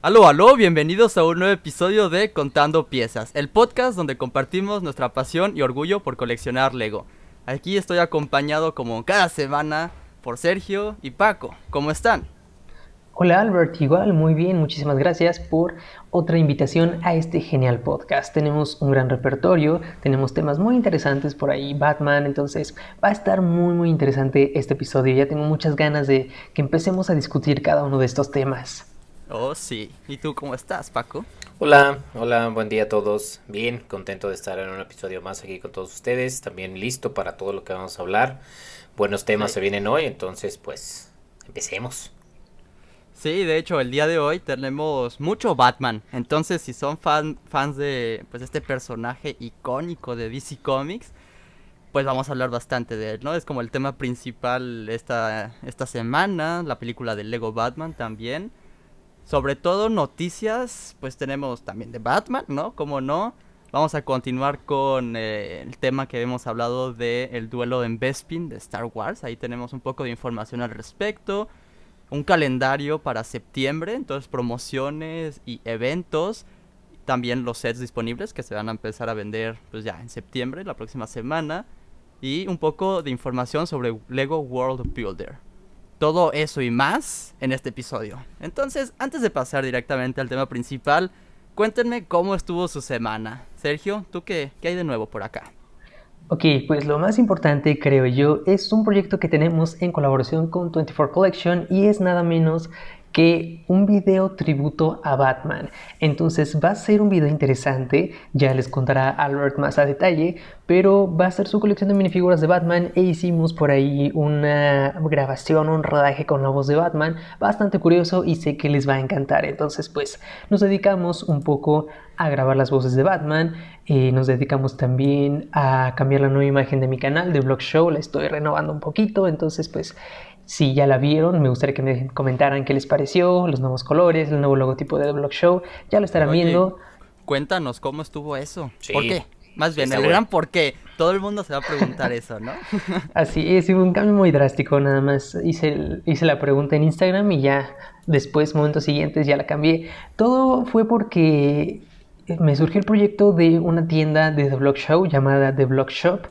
Aló, aló, bienvenidos a un nuevo episodio de Contando Piezas, el podcast donde compartimos nuestra pasión y orgullo por coleccionar Lego. Aquí estoy acompañado como cada semana por Sergio y Paco. ¿Cómo están? Hola Albert, igual, muy bien, muchísimas gracias por otra invitación a este genial podcast. Tenemos un gran repertorio, tenemos temas muy interesantes por ahí, Batman, entonces va a estar muy muy interesante este episodio. Ya tengo muchas ganas de que empecemos a discutir cada uno de estos temas. Oh, sí. ¿Y tú cómo estás, Paco? Hola, hola, buen día a todos. Bien, contento de estar en un episodio más aquí con todos ustedes. También listo para todo lo que vamos a hablar. Buenos temas se vienen hoy, entonces pues empecemos. Sí, de hecho, el día de hoy tenemos mucho Batman. Entonces, si son fans de pues, este personaje icónico de DC Comics, pues vamos a hablar bastante de él, ¿no? Es como el tema principal esta, esta semana, la película de Lego Batman también. Sobre todo noticias, pues tenemos también de Batman, ¿no? Como no. Vamos a continuar con eh, el tema que hemos hablado del el duelo en Bespin de Star Wars. Ahí tenemos un poco de información al respecto. Un calendario para septiembre, entonces promociones y eventos. También los sets disponibles que se van a empezar a vender pues ya en septiembre, la próxima semana. Y un poco de información sobre Lego World Builder. Todo eso y más en este episodio. Entonces, antes de pasar directamente al tema principal, cuéntenme cómo estuvo su semana. Sergio, ¿tú qué, qué hay de nuevo por acá? Ok, pues lo más importante creo yo es un proyecto que tenemos en colaboración con 24 Collection y es nada menos que un video tributo a Batman. Entonces va a ser un video interesante, ya les contará Albert más a detalle, pero va a ser su colección de minifiguras de Batman e hicimos por ahí una grabación, un rodaje con la voz de Batman, bastante curioso y sé que les va a encantar. Entonces pues nos dedicamos un poco a grabar las voces de Batman, y eh, nos dedicamos también a cambiar la nueva imagen de mi canal de Blog Show, la estoy renovando un poquito, entonces pues si ya la vieron, me gustaría que me comentaran qué les pareció, los nuevos colores, el nuevo logotipo de The Block Show. Ya lo estarán viendo. Cuéntanos cómo estuvo eso. ¿Por qué? Más bien, el gran por qué. Todo el mundo se va a preguntar eso, ¿no? Así es, un cambio muy drástico nada más. Hice, hice la pregunta en Instagram y ya después, momentos siguientes, ya la cambié. Todo fue porque eh, me surgió el proyecto de una tienda de The Block Show llamada The Block Shop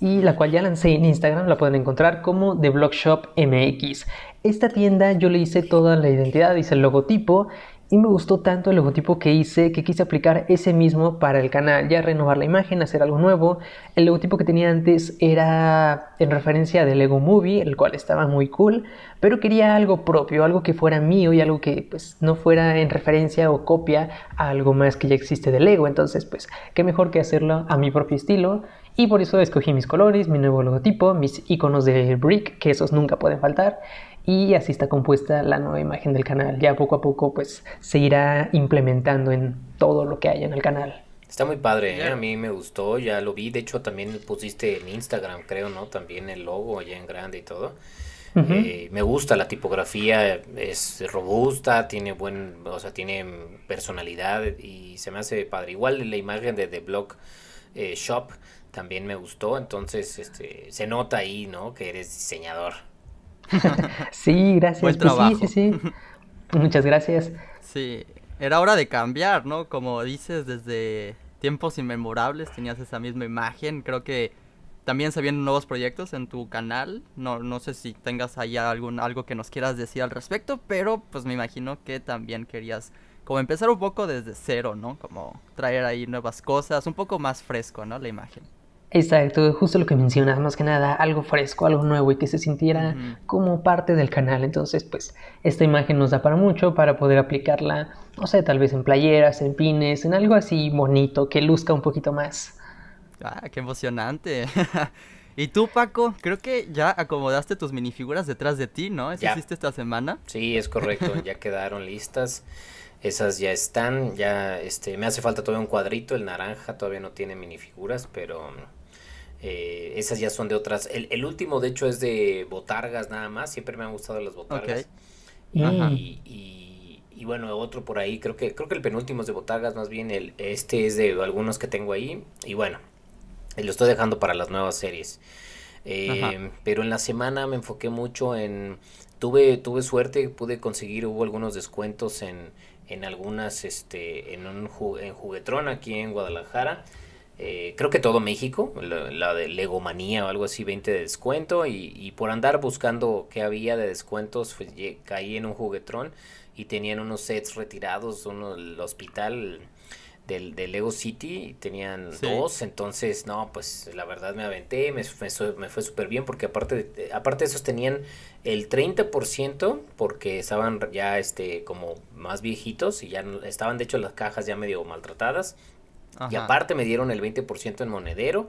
y la cual ya lancé en Instagram, la pueden encontrar como The Blog Shop MX. Esta tienda yo le hice toda la identidad, hice el logotipo y me gustó tanto el logotipo que hice que quise aplicar ese mismo para el canal, ya renovar la imagen, hacer algo nuevo. El logotipo que tenía antes era en referencia de Lego Movie, el cual estaba muy cool, pero quería algo propio, algo que fuera mío y algo que pues no fuera en referencia o copia a algo más que ya existe de Lego. Entonces, pues, qué mejor que hacerlo a mi propio estilo y por eso escogí mis colores, mi nuevo logotipo, mis iconos de brick, que esos nunca pueden faltar, y así está compuesta la nueva imagen del canal. Ya poco a poco pues se irá implementando en todo lo que hay en el canal. Está muy padre, ¿eh? a mí me gustó, ya lo vi, de hecho también pusiste en Instagram, creo, ¿no? También el logo allá en grande y todo. Eh, me gusta la tipografía, es robusta, tiene buen, o sea, tiene personalidad y se me hace padre. Igual la imagen de The Block eh, Shop también me gustó, entonces este, se nota ahí, ¿no? Que eres diseñador. sí, gracias. Pues trabajo. Sí, sí, Muchas gracias. Sí, era hora de cambiar, ¿no? Como dices, desde tiempos inmemorables tenías esa misma imagen. Creo que también se vienen nuevos proyectos en tu canal. No, no sé si tengas ahí algún, algo que nos quieras decir al respecto, pero pues me imagino que también querías como empezar un poco desde cero, ¿no? Como traer ahí nuevas cosas, un poco más fresco, ¿no? La imagen. Exacto, justo lo que mencionas, más que nada, algo fresco, algo nuevo y que se sintiera como parte del canal. Entonces, pues, esta imagen nos da para mucho, para poder aplicarla, no sé, tal vez en playeras, en pines, en algo así bonito, que luzca un poquito más. Ah, qué emocionante. y tú, Paco, creo que ya acomodaste tus minifiguras detrás de ti, ¿no? ¿Eso hiciste esta semana? Sí, es correcto, ya quedaron listas. Esas ya están, ya este, me hace falta todavía un cuadrito, el naranja todavía no tiene minifiguras, pero eh, esas ya son de otras. El, último, de hecho, es de botargas nada más. Siempre me han gustado las botargas. Y, bueno, otro por ahí. Creo que, creo que el penúltimo es de botargas, más bien el este es de algunos que tengo ahí. Y bueno, lo estoy dejando para las nuevas series. Eh, pero en la semana me enfoqué mucho en... Tuve, tuve suerte, pude conseguir, hubo algunos descuentos en, algunas, este, en un en juguetrón aquí en Guadalajara. Eh, creo que todo México, la, de Legomanía o algo así, 20 de descuento. Y, por andar buscando qué había de descuentos, pues caí en un juguetrón y tenían unos sets retirados, uno del hospital del, Lego City, tenían dos, entonces no, pues la verdad me aventé, me, me, fue súper bien porque aparte de, eh, aparte esos tenían el 30% porque estaban ya este como más viejitos y ya estaban de hecho las cajas ya medio maltratadas, y aparte me dieron el 20% en monedero,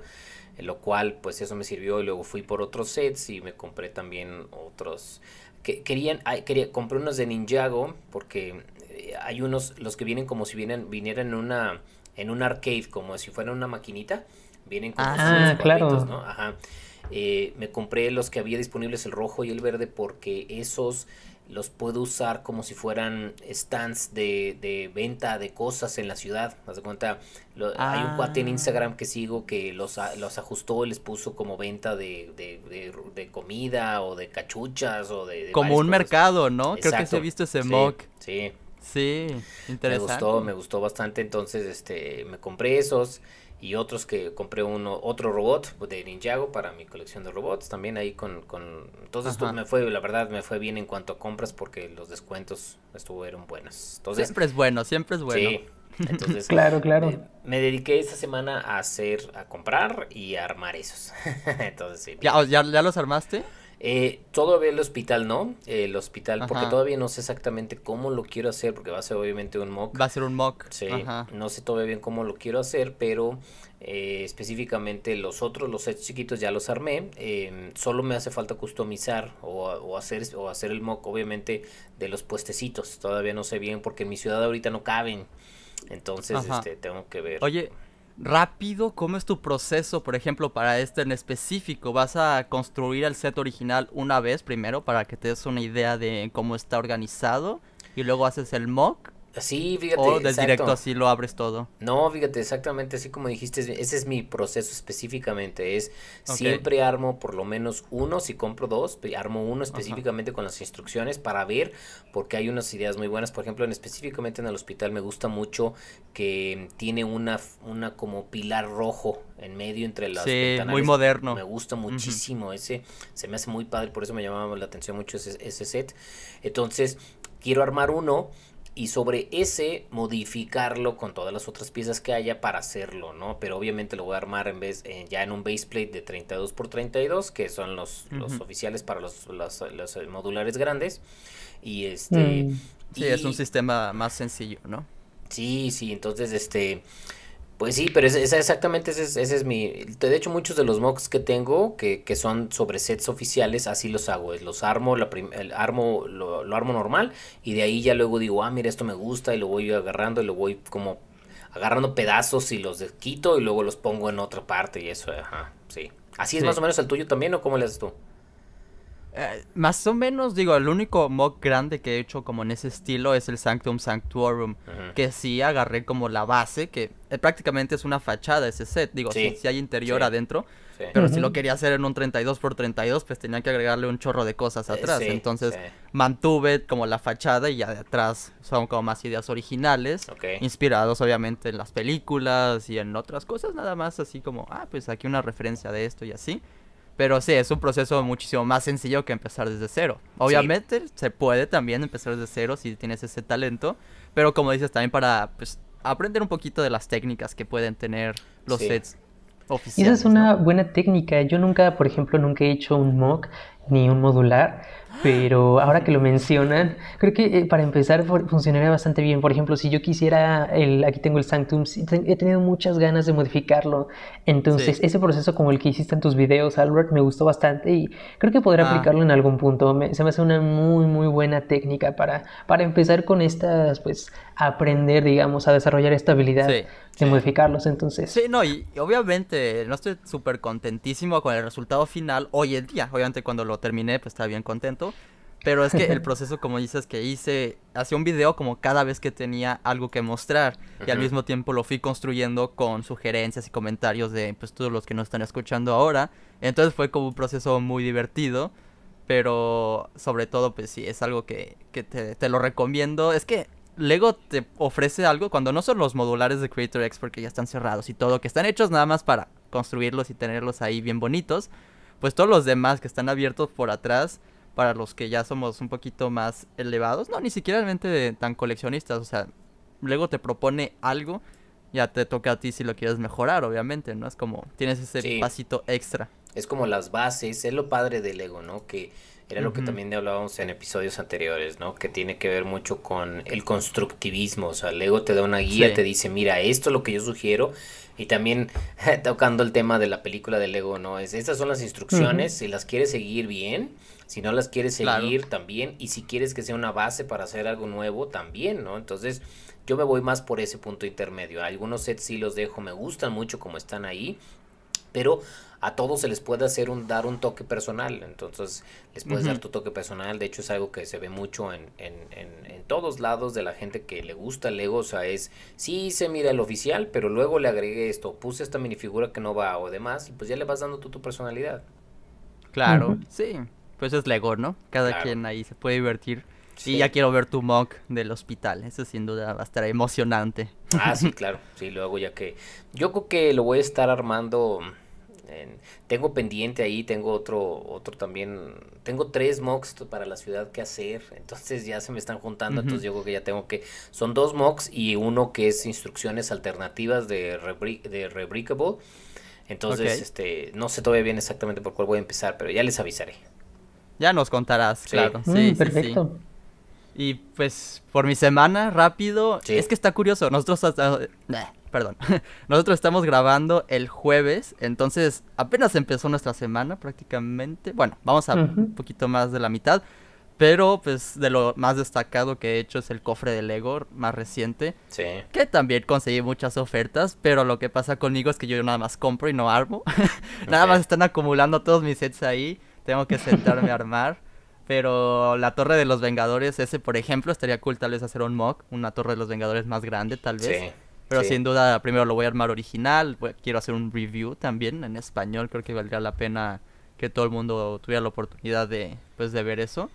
lo cual pues eso me sirvió y luego fui por otros sets y me compré también otros. Que, querían, quería, compré unos de Ninjago porque eh, hay unos, los que vienen como si vienen, vinieran en una, en un arcade, como si fuera una maquinita. Vienen con ah, claro. Ajá. Eh, me compré los que había disponibles, el rojo y el verde, porque esos los puedo usar como si fueran stands de, de venta de cosas en la ciudad. Haz de cuenta, hay un cuate en Instagram que sigo que los, ajustó y les puso como venta de, comida o de cachuchas o de... como un mercado, ¿no? Creo que se ha visto ese mock. Sí. Sí, interesante. Me gustó, me gustó bastante. Entonces, este, me compré esos y otros que compré uno, otro robot de Ninjago para mi colección de robots, también ahí con, con entonces esto me fue, la verdad me fue bien en cuanto a compras porque los descuentos estuvieron buenos. Entonces, siempre es bueno, siempre es bueno. Sí. Entonces, claro, claro. me dediqué esta semana a hacer, a comprar y a armar esos. entonces, sí. ¿Ya, ¿Ya, ¿Ya los armaste? Eh, todavía el hospital, ¿no? el hospital, porque todavía no sé exactamente cómo lo quiero hacer, porque va a ser obviamente un mock. Va a ser un mock. Sí, no sé todavía bien cómo lo quiero hacer, pero eh, específicamente los otros, los hechos chiquitos ya los armé. Em, solo me hace falta customizar o, hacer, o hacer el mock, obviamente, de los puestecitos. Todavía no sé bien, porque en mi ciudad ahorita no caben. Entonces, este, tengo que ver. Oye, rápido? ¿Cómo es tu proceso, por ejemplo, para este en específico? ¿Vas a construir el set original una vez primero para que te des una idea de cómo está organizado? ¿Y luego haces el mock? Sí, fíjate. O del directo así lo abres todo. No, fíjate, exactamente así como dijiste, ese es mi proceso específicamente. Es siempre armo por lo menos uno, si compro dos, armo uno específicamente con las instrucciones para ver, porque hay unas ideas muy buenas. Por ejemplo, en, específicamente en el hospital me gusta mucho que tiene una, una como pilar rojo en medio entre las sí, muy moderno. Me gusta muchísimo ese, se me hace muy padre, por eso me llamaba la atención mucho ese, ese set. Entonces, quiero armar uno y sobre ese modificarlo con todas las otras piezas que haya para hacerlo, ¿no? Pero obviamente lo voy a armar en vez eh, ya en un baseplate plate de 32 x 32 que son los, los oficiales para los, eh, modulares grandes y este mm. sí es un sistema más sencillo, ¿no? Sí, sí, entonces este pues sí, pero es, exactamente ese es, es, mi... De hecho, muchos de los mocks que tengo, que, que son sobre sets oficiales, así los hago. Los armo, la el armo lo, armo normal y de ahí ya luego digo, ah, mira, esto me gusta y lo voy agarrando y lo voy como agarrando pedazos y los quito y luego los pongo en otra parte y eso, ajá, sí. ¿Así es más o menos el tuyo también o cómo le haces tú? Eh, más o menos, digo, el único mod grande que he hecho como en ese estilo es el Sanctum Sanctuorum, que sí agarré como la base, que eh, prácticamente es una fachada ese set, digo, si hay interior adentro, pero si lo quería hacer en un 32x32, pues tenía que agregarle un chorro de cosas eh, atrás, entonces mantuve como la fachada y ya de atrás son como más ideas originales, inspirados obviamente en las películas y en otras cosas, nada más así como, ah, pues aquí una referencia de esto y así. Pero sí, es un proceso muchísimo más sencillo que empezar desde cero. Obviamente se puede también empezar desde cero si tienes ese talento, pero como dices también para pues, aprender un poquito de las técnicas que pueden tener los sets oficiales. Esa es una buena técnica. Yo nunca, por ejemplo, nunca he hecho un mock ni un modular, pero ahora que lo mencionan, creo que eh, para empezar funcionaría bastante bien. Por ejemplo, si yo quisiera, el, aquí tengo el Sanctum, he tenido muchas ganas de modificarlo. Entonces, ese proceso como el que hiciste en tus videos, Albert, me gustó bastante y creo que podré ah. aplicarlo en algún punto. se me hace una muy, muy buena técnica para, para empezar con estas, pues, aprender, digamos, a desarrollar esta habilidad de modificarlos. Entonces. Sí, no, y, obviamente no estoy súper contentísimo con el resultado final hoy en día. Obviamente cuando lo terminé, pues estaba bien contento pero es que el proceso, como dices, que hice, hacía un video como cada vez que tenía algo que mostrar. Y al mismo tiempo lo fui construyendo con sugerencias y comentarios de pues, todos los que nos están escuchando ahora. Entonces fue como un proceso muy divertido. Pero sobre todo, pues sí, es algo que, te, te lo recomiendo. Es que Lego te ofrece algo cuando no son los modulares de Creator X porque ya están cerrados y todo, que están hechos nada más para construirlos y tenerlos ahí bien bonitos. Pues todos los demás que están abiertos por atrás para los que ya somos un poquito más elevados, no, ni siquiera realmente de, tan coleccionistas, o sea, luego te propone algo, ya te toca a ti si lo quieres mejorar, obviamente, ¿no? Es como, tienes ese pasito extra. Es como las bases, es lo padre del Lego, ¿no? Que era lo que también hablábamos en episodios anteriores, ¿no? Que tiene que ver mucho con el constructivismo, o sea, el te da una guía, te dice, mira, esto es lo que yo sugiero, y también tocando el tema de la película de Lego, ¿no? Es, estas son las instrucciones, si las quieres seguir bien, si no las quieres seguir también, y si quieres que sea una base para hacer algo nuevo también, ¿no? Entonces yo me voy más por ese punto intermedio. Algunos sets sí los dejo, me gustan mucho como están ahí, pero a todos se les puede hacer un dar un toque personal. Entonces, les puedes dar tu toque personal. De hecho, es algo que se ve mucho en, en, en, todos lados de la gente que le gusta Lego. O sea, es, sí se mira el oficial, pero luego le agregué esto, puse esta minifigura que no va o demás, y pues ya le vas dando tú tu personalidad. Claro, sí. Pues es Lego, ¿no? Cada quien ahí se puede divertir. Sí. Y ya quiero ver tu mock del hospital. Eso sin duda va a estar emocionante. Ah, sí, claro. Sí, hago ya que. Yo creo que lo voy a estar armando tengo pendiente ahí, tengo otro, otro también, tengo tres mocks para la ciudad que hacer, entonces ya se me están juntando, entonces yo creo que ya tengo que, son dos mocks y uno que es instrucciones alternativas de, de Rebrickable, entonces este, no sé todavía bien exactamente por cuál voy a empezar, pero ya les avisaré. Ya nos contarás, claro. Mm, sí, perfecto. Sí, y pues por mi semana, rápido. Es que está curioso. Nosotros hasta, eh, perdón, nosotros estamos grabando el jueves, entonces apenas empezó nuestra semana prácticamente. Bueno, vamos a un poquito más de la mitad, pero pues de lo más destacado que he hecho es el cofre de Lego más reciente, que también conseguí muchas ofertas, pero lo que pasa conmigo es que yo nada más compro y no armo. nada más están acumulando todos mis sets ahí, tengo que sentarme a armar. Pero la Torre de los Vengadores, ese por ejemplo, estaría cool tal vez hacer un mock, una Torre de los Vengadores más grande tal vez. Sí pero sin duda, primero lo voy a armar original. Quiero hacer un review también en español. Creo que valdría la pena que todo el mundo tuviera la oportunidad de, pues, de ver eso.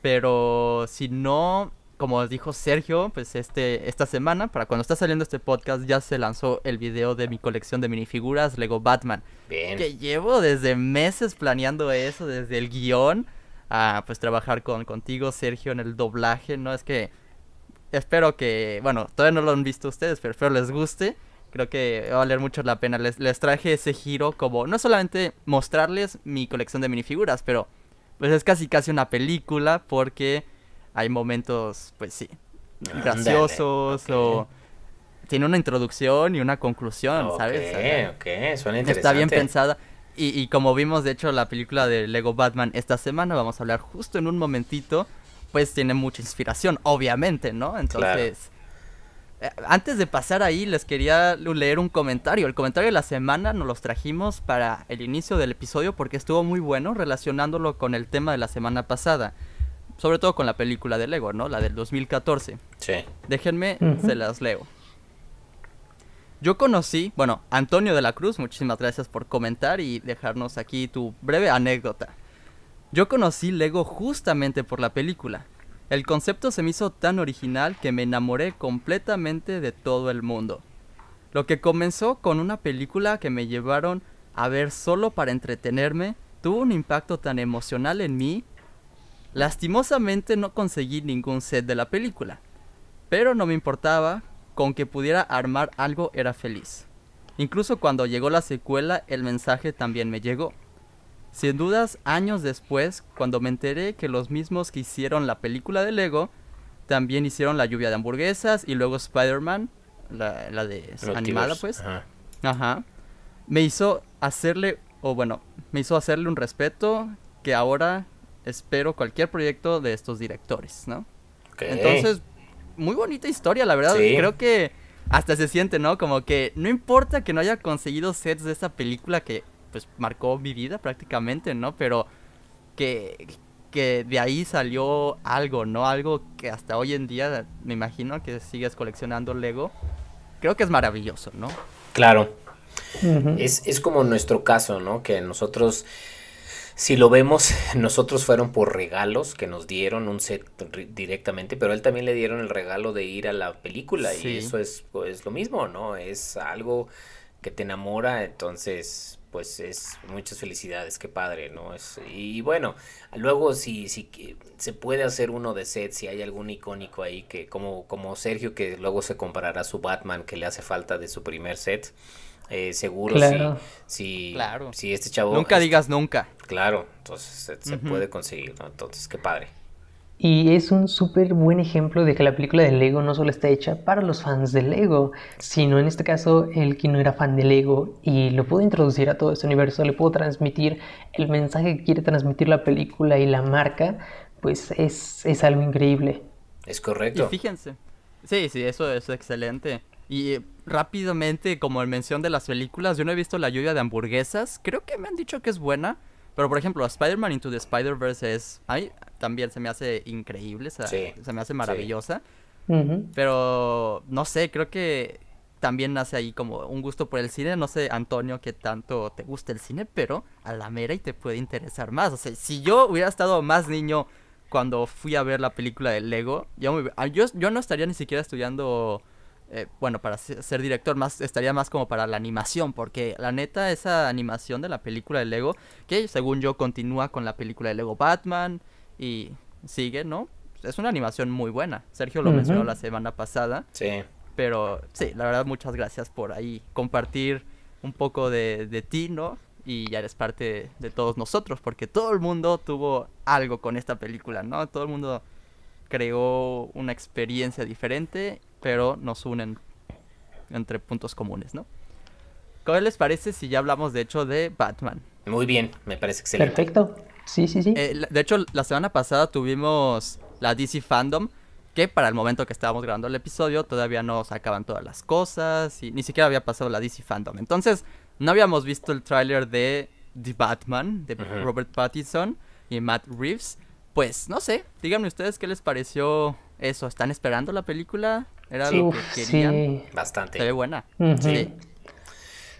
Pero si no, como dijo Sergio, pues este, esta semana, para cuando está saliendo este podcast, ya se lanzó el video de mi colección de minifiguras Lego Batman. Que llevo desde meses planeando eso, desde el guión, a pues trabajar con, contigo, Sergio, en el doblaje, ¿no? Es que espero que, bueno, todavía no lo han visto ustedes, pero espero les guste. Creo que va a valer mucho la pena. Les, les traje ese giro como, no solamente mostrarles mi colección de minifiguras, pero pues es casi casi una película porque hay momentos, pues sí, graciosos o... Tiene una introducción y una conclusión, ¿sabes? ¿sabes? Okay. Suena interesante. Está bien pensada. Y, y, como vimos, de hecho, la película de Lego Batman esta semana, vamos a hablar justo en un momentito pues tiene mucha inspiración, obviamente, ¿no? Entonces, eh, antes de pasar ahí, les quería leer un comentario. El comentario de la semana nos los trajimos para el inicio del episodio porque estuvo muy bueno relacionándolo con el tema de la semana pasada. Sobre todo con la película de Lego, ¿no? La del 2014. Sí. Déjenme, se las leo. Yo conocí, bueno, Antonio de la Cruz, muchísimas gracias por comentar y dejarnos aquí tu breve anécdota. Yo conocí Lego justamente por la película. El concepto se me hizo tan original que me enamoré completamente de todo el mundo. Lo que comenzó con una película que me llevaron a ver solo para entretenerme, tuvo un impacto tan emocional en mí. Lastimosamente no conseguí ningún set de la película, pero no me importaba, con que pudiera armar algo era feliz. Incluso cuando llegó la secuela, el mensaje también me llegó. Sin dudas, años después, cuando me enteré que los mismos que hicieron la película de Lego, también hicieron la lluvia de hamburguesas y luego Spider-Man, la, de animada pues. Ajá. Me hizo hacerle, o bueno, me hizo hacerle un respeto que ahora espero cualquier proyecto de estos directores, ¿no? Entonces, muy bonita historia, la verdad. Creo que hasta se siente, ¿no? Como que no importa que no haya conseguido sets de esta película que pues marcó mi vida prácticamente, ¿no? Pero que, de ahí salió algo, ¿no? Algo que hasta hoy en día me imagino que sigues coleccionando Lego. Creo que es maravilloso, ¿no? Claro. es, como nuestro caso, ¿no? Que nosotros, si lo vemos, nosotros fueron por regalos que nos dieron un set directamente, pero él también le dieron el regalo de ir a la película y eso es pues, lo mismo, ¿no? Es algo que te enamora, entonces pues es muchas felicidades, qué padre, ¿no? Es, y, bueno, luego si, si se puede hacer uno de set, si hay algún icónico ahí que, como, como Sergio, que luego se comparará a su Batman que le hace falta de su primer set. Eh, seguro si, si, claro. si este chavo. Nunca digas nunca. Claro, entonces se, puede conseguir, ¿no? Entonces, qué padre. Y es un súper buen ejemplo de que la película de Lego no solo está hecha para los fans de Lego, sino en este caso el que no era fan de Lego y lo pudo introducir a todo este universo, le pudo transmitir el mensaje que quiere transmitir la película y la marca, pues es, algo increíble. Es correcto. Y fíjense. Sí, sí, eso es excelente. Y eh, rápidamente, como en mención de las películas, yo no he visto la lluvia de hamburguesas. Creo que me han dicho que es buena. Pero por ejemplo, Spider-Man Into the Spider-Verse es también se me hace increíble, se, me hace maravillosa. Pero no sé, creo que también nace ahí como un gusto por el cine. No sé, Antonio, que tanto te gusta el cine, pero a la mera y te puede interesar más. O sea, si yo hubiera estado más niño cuando fui a ver la película de Lego, yo, yo, no estaría ni siquiera estudiando. Eh, bueno, para ser director más estaría más como para la animación, porque la neta esa animación de la película de Lego, que según yo continúa con la película de Lego Batman, y sigue, ¿no? Es una animación muy buena. Sergio lo mencionó la semana pasada. Sí. Pero sí, la verdad, muchas gracias por ahí compartir un poco de, de ti, ¿no? Y ya eres parte de, todos nosotros, porque todo el mundo tuvo algo con esta película, ¿no? Todo el mundo creó una experiencia diferente, pero nos unen entre puntos comunes, ¿no? cómo les parece si ya hablamos de hecho de Batman? Muy bien, me parece excelente. Perfecto. Sí, sí, sí. Eh, de hecho, la semana pasada tuvimos la DC Fandom, que para el momento que estábamos grabando el episodio todavía no sacaban todas las cosas y ni siquiera había pasado la DC Fandom. Entonces, no habíamos visto el tráiler de The Batman, de Robert Pattinson y Matt Reeves. Pues, no sé, díganme ustedes qué les pareció eso. ¿Están esperando la película? ¿Era lo que querían? Bastante. Se buena. Sí.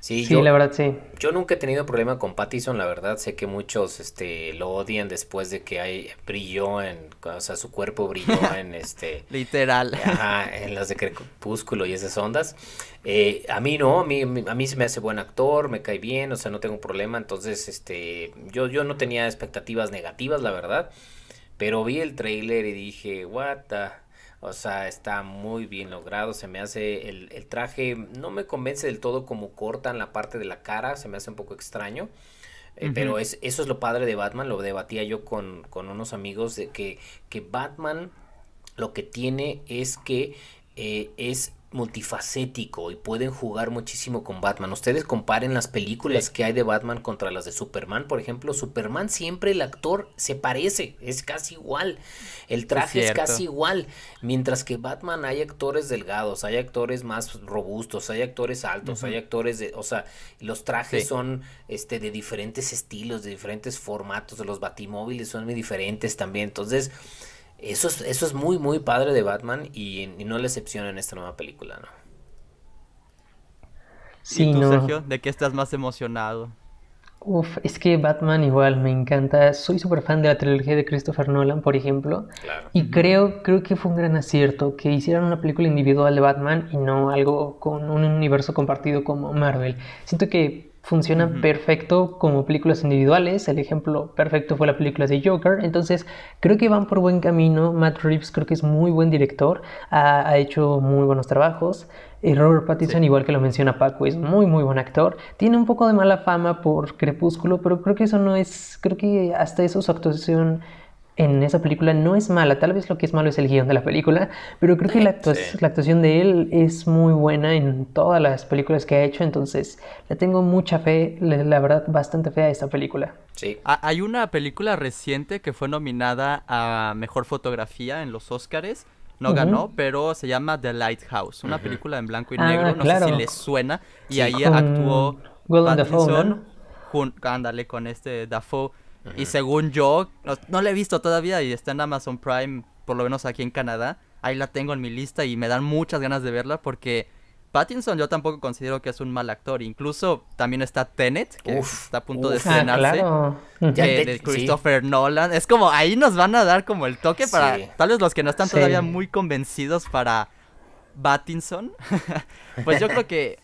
Sí, la verdad sí. Yo nunca he tenido problema con Pattison, la verdad. Sé que muchos este, lo odian después de que hay, brilló en. O sea, su cuerpo brilló en este. Literal. Ajá, en las de Crepúsculo y esas ondas. Eh, a mí no, a mí, a mí se me hace buen actor, me cae bien, o sea, no tengo problema. Entonces, este. Yo, yo no tenía expectativas negativas, la verdad. Pero vi el trailer y dije, what the o sea, está muy bien logrado. Se me hace el, traje, no me convence del todo como cortan la parte de la cara, se me hace un poco extraño. Eh, pero es, eso es lo padre de Batman, lo debatía yo con, unos amigos de que, que Batman lo que tiene es que eh, es multifacético y pueden jugar muchísimo con Batman. Ustedes comparen las películas que hay de Batman contra las de Superman, por ejemplo, Superman siempre el actor se parece, es casi igual, el traje es, casi igual, mientras que Batman hay actores delgados, hay actores más robustos, hay actores altos, hay actores de, o sea, los trajes son este de diferentes estilos, de diferentes formatos, los batimóviles son muy diferentes también, entonces eso es, muy, muy padre de Batman y, no le excepciona en esta nueva película, ¿no? Sí, no. Sergio, de qué estás más emocionado? Uf, es que Batman igual me encanta. Soy súper fan de la trilogía de Christopher Nolan, por ejemplo. Y creo, creo que fue un gran acierto que hicieran una película individual de Batman y no algo con un universo compartido como Marvel. Siento que funciona perfecto como películas individuales. El ejemplo perfecto fue la película de Joker. Entonces, creo que van por buen camino. Matt Reeves creo que es muy buen director. Ha, hecho muy buenos trabajos. Eh, Robert Pattinson, igual que lo menciona Paco, es muy, muy buen actor. Tiene un poco de mala fama por Crepúsculo, pero creo que eso no es... Creo que hasta eso su actuación en esa película no es mala. Tal vez lo que es malo es el guión de la película, pero creo que la, actuación de él es muy buena en todas las películas que ha hecho. Entonces, le tengo mucha fe, la verdad, bastante fe a esta película. Sí. Hay una película reciente que fue nominada a Mejor Fotografía en los Oscars. No ganó, pero se llama The Lighthouse, una película en blanco y negro, ah, no sé si les suena, y ahí actuó Golden Dafoe, ¿no? con este Dafoe. Y según yo, no, la he visto todavía y está en Amazon Prime, por lo menos aquí en Canadá. Ahí la tengo en mi lista y me dan muchas ganas de verla porque Pattinson yo tampoco considero que es un mal actor. Incluso también está Tenet, que está a punto de ah, estrenarse. de Christopher Nolan. Es como ahí nos van a dar como el toque para tal vez los que no están todavía muy convencidos para Pattinson. pues yo creo que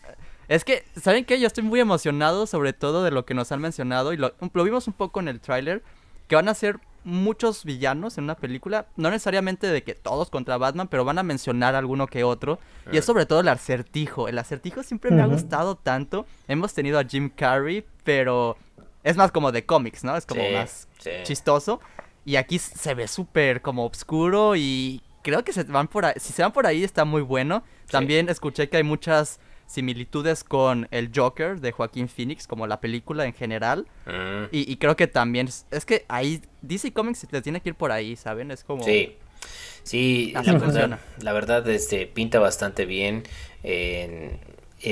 es que, ¿saben qué? Yo estoy muy emocionado sobre todo de lo que nos han mencionado y lo, vimos un poco en el tráiler, que van a ser muchos villanos en una película, no necesariamente de que todos contra Batman, pero van a mencionar alguno que otro. Y es eh. sobre todo el acertijo. El acertijo siempre me ha gustado tanto. Hemos tenido a Jim Carrey, pero es más como de cómics, ¿no? Es como más chistoso. Y aquí se ve súper como oscuro y creo que se van por si se van por ahí está muy bueno. También escuché que hay muchas similitudes con el Joker de Joaquín Phoenix, como la película en general. Ah. Y, creo que también, es que ahí DC Comics te tiene que ir por ahí, ¿saben? Es como... Sí, sí, la verdad, la verdad, este, pinta bastante bien. En,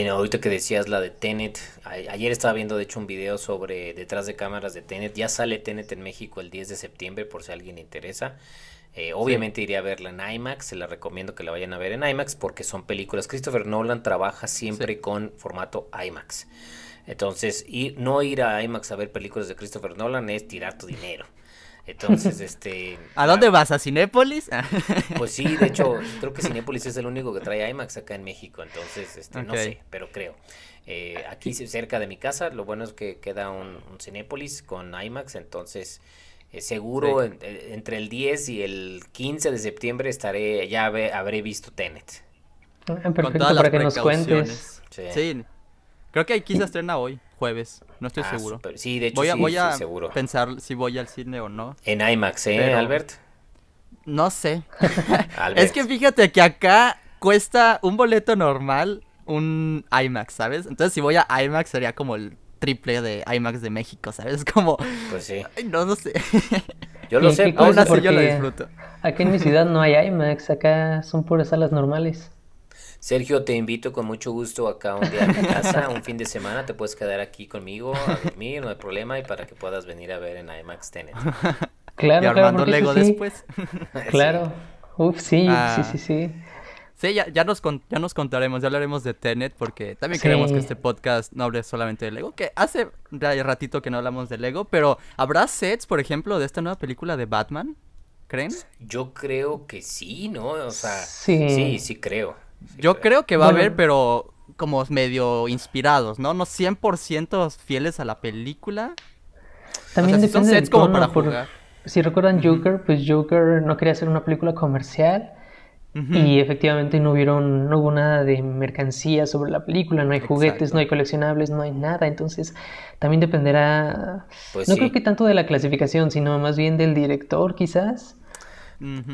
ahorita que decías la de Tenet, ayer estaba viendo de hecho un video sobre detrás de cámaras de Tenet. Ya sale Tenet en México el 10 de septiembre, por si alguien interesa. Eh, obviamente iría a verla en IMAX, se la recomiendo que la vayan a ver en IMAX porque son películas. Christopher Nolan trabaja siempre con formato IMAX. Entonces, ir, no ir a IMAX a ver películas de Christopher Nolan es tirar tu dinero. Entonces, este... ¿A dónde vas? ¿A Cinépolis? pues sí, de hecho, creo que Cinépolis es el único que trae IMAX acá en México. Entonces, este, no sé, pero creo. Eh, aquí cerca de mi casa, lo bueno es que queda un, un Cinépolis con IMAX, entonces... Eh, seguro eh, entre el 10 y el 15 de septiembre estaré, ya habré visto Tenet. Con todas las para que nos cuentes. Sí. Creo que aquí se estrena hoy, jueves. No estoy ah, seguro. Sí, de hecho, voy a, pensar si voy al cine o no. En IMAX, ¿eh, Albert? No sé. es que fíjate que acá cuesta un boleto normal un IMAX, ¿sabes? Entonces si voy a IMAX sería como el triple de IMAX de México, ¿sabes? como... Pues sí. Ay, no, no sé. Yo lo sé, pues, aún así yo lo disfruto. Aquí en mi ciudad no hay IMAX, acá son puras salas normales. Sergio, te invito con mucho gusto acá un día a mi casa, un fin de semana, te puedes quedar aquí conmigo a dormir, no hay problema, y para que puedas venir a ver en IMAX Tenet. Claro, y armando claro, Lego después. Claro, Uf, sí, sí, ah. sí, sí ya, nos, ya nos contaremos, ya hablaremos de Tenet, porque también queremos que este podcast no hable solamente de Lego, que hace ratito que no hablamos de Lego, pero ¿habrá sets, por ejemplo, de esta nueva película de Batman? ¿Creen? Yo creo que sí, ¿no? O sea, sí, sí, creo. Yo creo. que va a haber, pero como medio inspirados, ¿no? No 100% fieles a la película. También son sets como para jugar. Si recuerdan Joker, pues Joker no quería hacer una película comercial y efectivamente no hubieron, no hubo nada de mercancía sobre la película, no hay juguetes, no hay coleccionables, no hay nada. Entonces también dependerá, pues no creo que tanto de la clasificación, sino más bien del director quizás.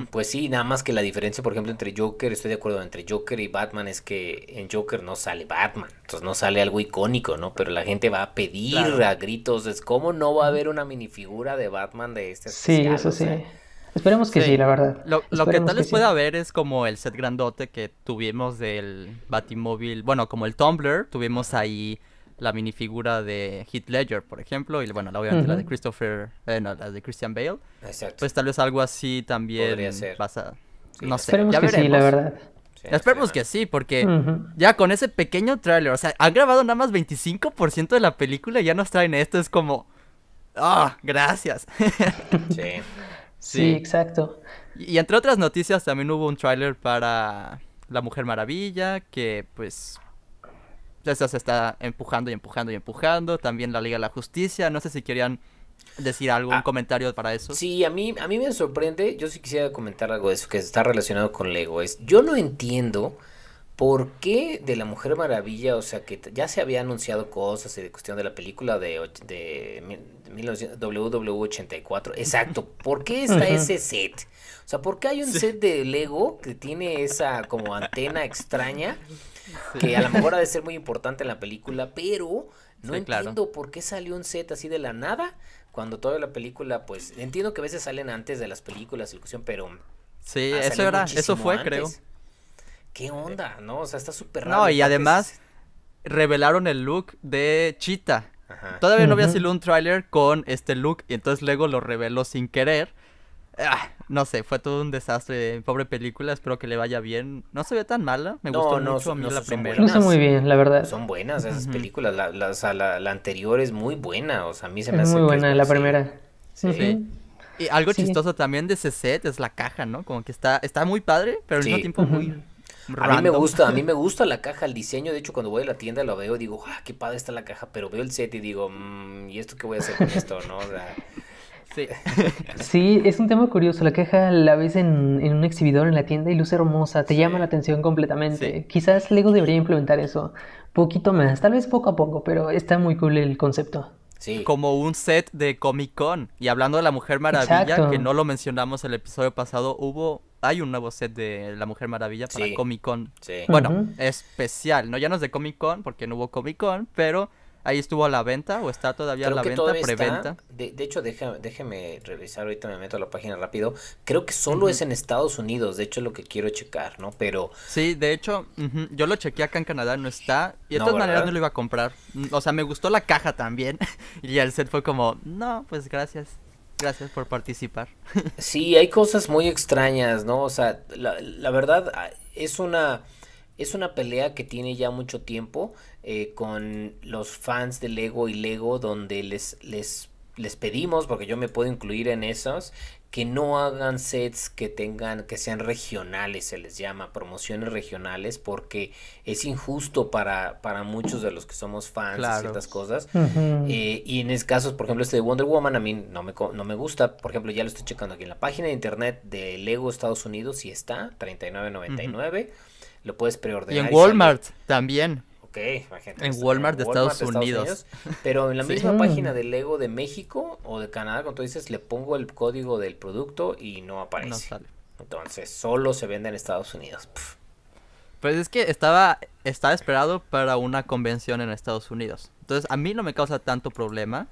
Pues sí, nada más que la diferencia, por ejemplo, entre Joker, estoy de acuerdo, entre Joker y Batman es que en Joker no sale Batman, entonces no sale algo icónico, ¿no? Pero la gente va a pedir a gritos, es como no va a haber una minifigura de Batman de este. Sí, eso sí. Esperemos que sí, la verdad. Lo, que tal vez pueda haber es como el set grandote que tuvimos del Batimóvil, bueno, como el Tumblr, tuvimos ahí la minifigura de Heath Ledger, por ejemplo, y bueno, obviamente la de Christopher, eh, no, la de Christian Bale. Pues tal vez algo así también pasa. no sé, esperemos que sí, la verdad. Esperemos que sí, porque ya con ese pequeño trailer o sea, han grabado nada más 25% de la película y ya nos traen esto, es como... ¡Ah! gracias. sí. Sí. exacto. Y entre otras noticias también hubo un tráiler para La Mujer Maravilla, que pues ya se está empujando y empujando y empujando. También la Liga de la Justicia. No sé si querían decir algún ah, comentario para eso. Sí, a mí, a mí me sorprende. Yo sí quisiera comentar algo de eso que está relacionado con Lego. Es, yo no entiendo ¿Por qué de la Mujer Maravilla? O sea, que ya se había anunciado cosas de cuestión de la película de, de, WW84. E Exacto. ¿Por qué está ese set? O sea, ¿por qué hay un set de Lego que tiene esa como antena extraña? Que a lo mejor ha de ser muy importante en la película, pero no entiendo por qué salió un set así de la nada cuando toda la película, pues entiendo que a veces salen antes de las películas, pero... Sí, eso era, eso fue, creo. ¿Qué onda? No, o sea, está súper raro. No, y además revelaron el look de Cheetah. Todavía no había sido salido un tráiler con este look y entonces luego lo reveló sin querer. Ah, no sé, fue todo un desastre. Pobre película, espero que le vaya bien. No se ve tan mala, me gustó mucho a mí la primera. No muy bien, la verdad. Son buenas esas películas. La, anterior es muy buena, o sea, a mí se me hace. Muy buena, la primera. Sí. Y algo chistoso también de ese set es la caja, ¿no? Como que está, está muy padre, pero al mismo tiempo muy a mí me gusta, a mí me gusta la caja, el diseño. De hecho, cuando voy a la tienda la veo y digo, ah, qué padre está la caja, pero veo el set y digo, mm, ¿y esto qué voy a hacer con esto? O Sí. es un tema curioso. La caja la ves en, un exhibidor en la tienda y luce hermosa, te llama la atención completamente. Quizás Lego debería implementar eso poquito más, tal vez poco a poco, pero está muy cool el concepto. Como un set de Comic Con. Y hablando de la Mujer Maravilla, que no lo mencionamos el episodio pasado, hubo. Hay un nuevo set de La Mujer Maravilla para Comic Con. Bueno, especial, ¿no? Ya no de Comic Con porque no hubo Comic Con, pero ahí estuvo a la venta o está todavía a la venta, preventa. De, hecho, déjame, déjeme revisar, ahorita me meto a la página rápido. Creo que solo es en Estados Unidos, de hecho es lo que quiero checar, ¿no? Pero... Sí, de hecho, yo lo chequé acá en Canadá, no está. Y de no, maneras no lo iba a comprar. Mm, o sea, me gustó la caja también. y el set fue como, no, pues gracias. Gracias por participar. sí, hay cosas muy extrañas, ¿no? O sea, la, la verdad ah, es una es una pelea que tiene ya mucho tiempo eh, con los fans de Lego y Lego, donde les, les, les pedimos, porque yo me puedo incluir en esos, que no hagan sets que tengan, que sean regionales, se les llama, promociones regionales, porque es injusto para, para muchos de los que somos fans ciertas cosas. Eh, y en esos casos, por ejemplo, este de Wonder Woman, a mí no me, no me gusta. Por ejemplo, ya lo estoy checando aquí en la página de internet de Lego Estados Unidos, y está, $39.99. Lo puedes preordenar. Y en Walmart también. En Walmart de Estados, Unidos. Pero en la misma mm. página de Lego de México o de Canadá, cuando tú dices, le pongo el código del producto y no aparece. Entonces, solo se vende en Estados Unidos. Pues es que estaba, estaba esperado para una convención en Estados Unidos. Entonces, a mí no me causa tanto problema.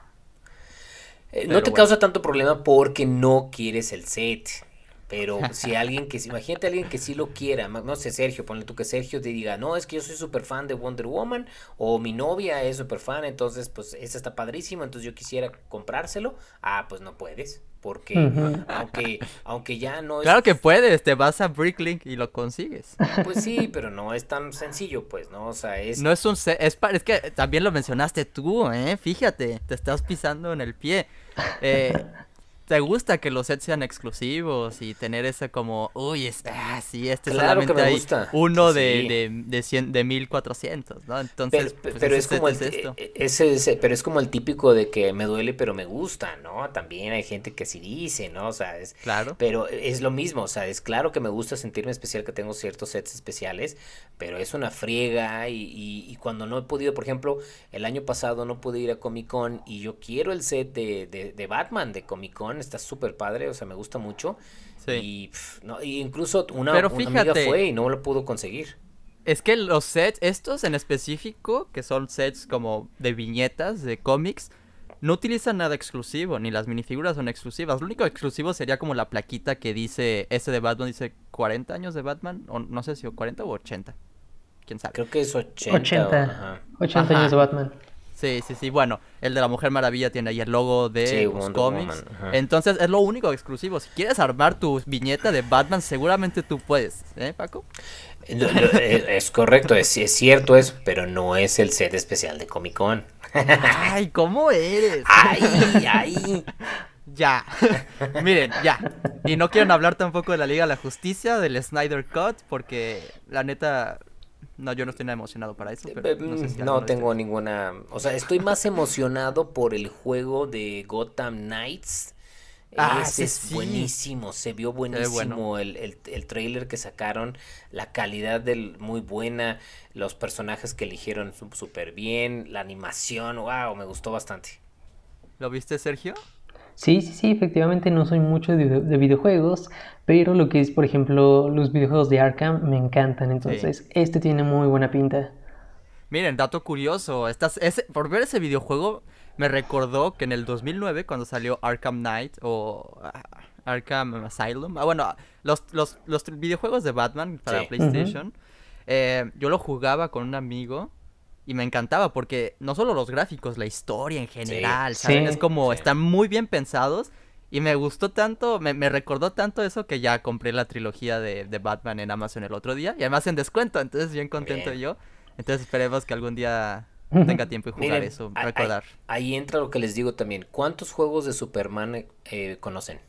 Eh, no te causa tanto problema porque no quieres el set. Pero si alguien que, imagínate a alguien que sí lo quiera, no sé, Sergio, ponle tú que Sergio te diga, no, es que yo soy súper fan de Wonder Woman o mi novia es súper fan, entonces pues esa está padrísimo, entonces yo quisiera comprárselo. Ah, pues no puedes, porque aunque, aunque ya no es... Claro que puedes, te vas a Bricklink y lo consigues. Pues sí, pero no es tan sencillo, pues, ¿no? O sea, es... No es un... Es, es que también lo mencionaste tú, ¿eh? Fíjate, te estás pisando en el pie. Eh te gusta que los sets sean exclusivos y tener ese como, uy, es, sí, este solamente hay uno de, de, de, 1400, ¿no? Entonces, pero, pues, es como el, e, e, pero es como el típico de que me duele pero me gusta, ¿no? También hay gente que sí dice, ¿no? O sea, es, claro. pero es lo mismo, o sea, es claro que me gusta sentirme especial que tengo ciertos sets especiales, pero es una friega y, cuando no he podido, por ejemplo, el año pasado no pude ir a Comic Con y yo quiero el set de Batman de Comic Con está súper padre, o sea, me gusta mucho. Sí. Y incluso una, Pero fíjate, fue y no lo pudo conseguir. Es que los sets, estos en específico, que son sets como de viñetas, de cómics, no utilizan nada exclusivo, ni las minifiguras son exclusivas. Lo único exclusivo sería como la plaquita que dice, ese de Batman dice 40 años de Batman, o no sé si 40 o 80. ¿Quién sabe? Creo que es 80. 80, años de Batman. Sí, sí, sí. Bueno, el de la Mujer Maravilla tiene ahí el logo de los cómics. Entonces es lo único exclusivo. Si quieres armar tu viñeta de Batman, seguramente tú puedes, ¿eh, Paco? es, correcto, es, es cierto eso, pero no es el set especial de Comic Con. Ay, ¿cómo eres? Ay, ay. Ya. Miren, ya. Y no quieren hablar tampoco de la Liga de la Justicia, del Snyder Cut, porque la neta no, yo no estoy nada emocionado para eso. no, mm, tengo ninguna. O sea, estoy más emocionado por el juego de Gotham Knights. Ah, Ese es buenísimo, se vio buenísimo el, el, trailer que sacaron, la calidad del muy buena, los personajes que eligieron súper bien, la animación, wow, me gustó bastante. ¿Lo viste, Sergio? Sí, sí, sí, efectivamente no soy mucho de, videojuegos, pero lo que es, por ejemplo, los videojuegos de Arkham me encantan, entonces este tiene muy buena pinta. Miren, dato curioso, ese, por ver ese videojuego me recordó que en el 2009, cuando salió Arkham Knight o ah, Arkham Asylum, ah, bueno, los, los, los, videojuegos de Batman para PlayStation, eh, yo lo jugaba con un amigo y me encantaba porque no solo los gráficos, la historia en general, ¿saben? es como están muy bien pensados y me gustó tanto, me, recordó tanto eso que ya compré la trilogía de, Batman en Amazon el otro día y además en descuento, entonces bien contento yo. Entonces esperemos que algún día tenga tiempo de jugar eso, recordar. Ahí, entra lo que les digo también. ¿Cuántos juegos de Superman eh, conocen?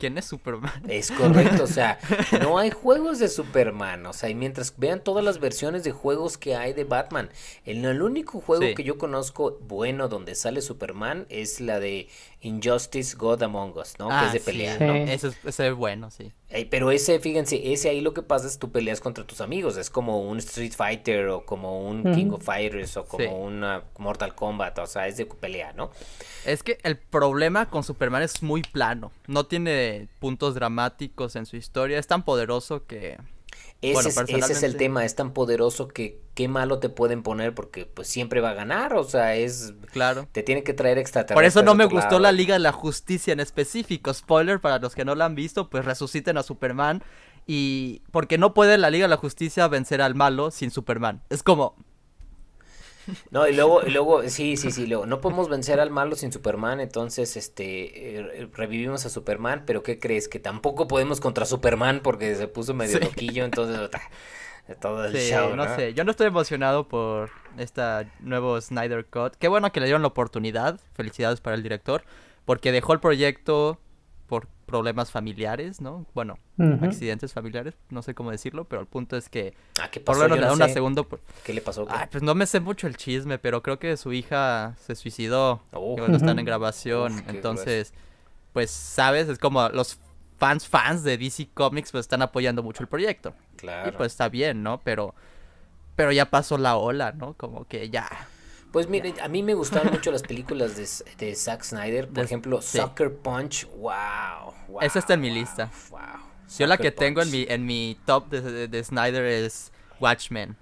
quién es Superman. Es correcto, o sea, no hay juegos de Superman, o sea, y mientras vean todas las versiones de juegos que hay de Batman, el, único juego que yo conozco bueno donde sale Superman es la de Injustice God Among Us, ¿no? que es ah, de pelea, ¿no? Eso es bueno, sí pero ese, fíjense, ese ahí lo que pasa es tú peleas contra tus amigos. Es como un Street Fighter o como un King of Fighters o como un Mortal Kombat. O sea, es de pelea, ¿no? Es que el problema con Superman es muy plano. No tiene puntos dramáticos en su historia. Es tan poderoso que ese, es, ese, es, el tema, es tan poderoso que qué malo te pueden poner porque pues siempre va a ganar, o sea, es... Claro. Te tiene que traer extraterrestres. Por eso no me gustó la Liga de la Justicia en específico. Spoiler para los que no la han visto, pues resuciten a Superman y... Porque no puede la Liga de la Justicia vencer al malo sin Superman. Es como... No, y luego, y luego, sí, sí, sí, luego, no podemos vencer al malo sin Superman, entonces, este, eh, revivimos a Superman, pero ¿qué crees? Que tampoco podemos contra Superman porque se puso medio loquillo, entonces, todo el show, ¿no? ¿no? sé, yo no estoy emocionado por esta nuevo Snyder Cut, qué bueno que le dieron la oportunidad, felicidades para el director, porque dejó el proyecto problemas familiares, ¿no? Bueno, accidentes familiares, no sé cómo decirlo, pero el punto es que... Ah, ¿qué pasó? Por lo menos una ¿Qué le pasó? Ay, pues no me sé mucho el chisme, pero creo que su hija se suicidó. Oh. cuando están en grabación, entonces, pues, ¿sabes? Es como los fans, fans de DC Comics, pues están apoyando mucho el proyecto. Claro. Y pues está bien, ¿no? Pero, pero ya pasó la ola, ¿no? Como que ya pues miren, a mí me gustaron mucho las películas de, de Zack Snyder. Por ejemplo, Sucker Punch. Wow, wow Esa está en mi lista. Wow, Yo la que tengo en mi, en mi top de, Snyder es Watchmen.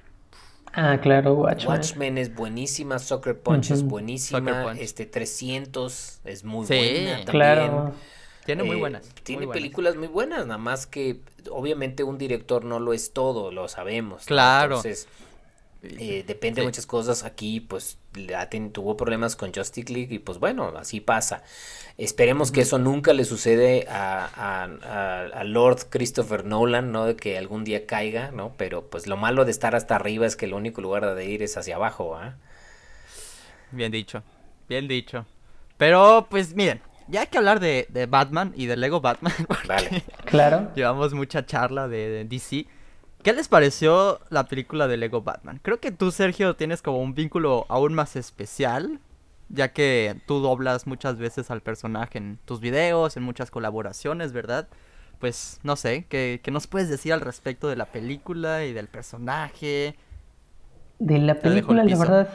Ah, claro, Watchmen. Watchmen es buenísima, Soccer Punch es buenísima, este 300 es muy buena también. Claro. Tiene muy eh, buenas. Tiene películas muy buenas, nada más que obviamente un director no lo es todo, lo sabemos. Claro. Entonces, eh, depende de muchas cosas. Aquí, pues, tuvo problemas con Justice League y, pues, bueno, así pasa. Esperemos que eso nunca le sucede a, Lord Christopher Nolan, ¿no? De que algún día caiga, ¿no? Pero, pues, lo malo de estar hasta arriba es que el único lugar de ir es hacia abajo, ¿ah? Bien dicho, bien dicho. Pero, pues, miren, ya hay que hablar de, Batman y de Lego Batman. Vale. claro. Llevamos mucha charla de DC. ¿Qué les pareció la película de Lego Batman? Creo que tú, Sergio, tienes como un vínculo aún más especial, ya que tú doblas muchas veces al personaje en tus videos, en muchas colaboraciones, ¿verdad? Pues no sé, ¿qué, nos puedes decir al respecto de la película y del personaje? De la película, la verdad,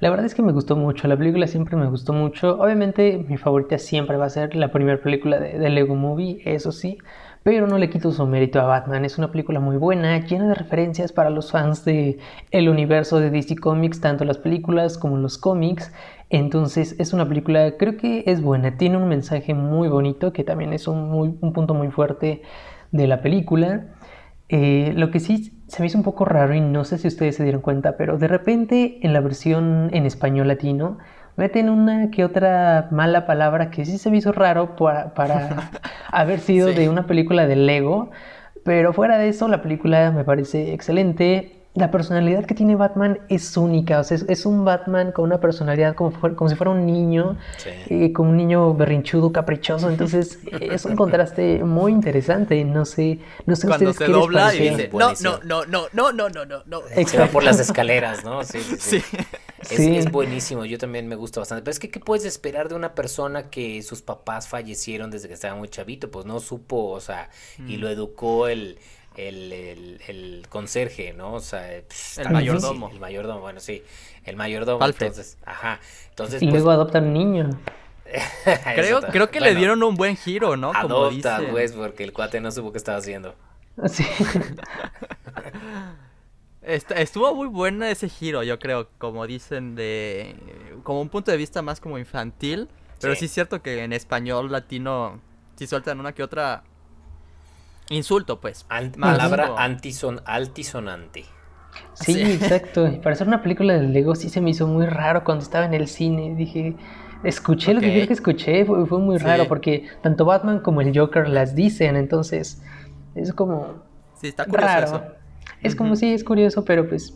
la verdad es que me gustó mucho. La película siempre me gustó mucho. Obviamente, mi favorita siempre va a ser la primera película de Lego Movie, eso sí pero no le quito su mérito a Batman. Es una película muy buena, llena de referencias para los fans de el universo de DC Comics, tanto las películas como los cómics. Entonces es una película, creo que es buena, tiene un mensaje muy bonito, que también es un, punto muy fuerte de la película. Eh, lo que sí se me hizo un poco raro y no sé si ustedes se dieron cuenta, pero de repente en la versión en español latino, en una que otra mala palabra que sí se me hizo raro para, para haber sido de una película de Lego. Pero fuera de eso, la película me parece excelente. La personalidad que tiene Batman es única, o sea, es, un Batman con una personalidad como, como si fuera un niño, eh, con como un niño berrinchudo, caprichoso, entonces es un contraste muy interesante, no sé, no sé ustedes se dice, no, no, no, no, no, no, no, no, va por las escaleras, ¿no? sí. sí. Es, es buenísimo, yo también me gusta bastante. Pero es que, ¿qué puedes esperar de una persona que sus papás fallecieron desde que estaba muy chavito? Pues no supo, o sea, y mm. lo educó el, el, conserje, ¿no? O sea, eh, pues, el mayordomo. el mayordomo, bueno, sí. El mayordomo, entonces, ajá. Entonces, y pues luego adopta un niño. creo, creo que le dieron un buen giro, ¿no? Adopta, pues, porque el cuate no supo qué estaba haciendo. Sí. Estuvo muy buena ese giro, yo creo, como dicen, de como un punto de vista más como infantil, pero sí, es cierto que en español latino si sueltan una que otra insulto, pues. palabra antison altisonante. Sí, exacto. Y para hacer una película de Lego sí se me hizo muy raro cuando estaba en el cine. Dije, escuché lo que yo que escuché, fue, muy raro porque tanto Batman como el Joker las dicen, entonces es como... Sí, está curioso Eso. Es como, si es curioso, pero pues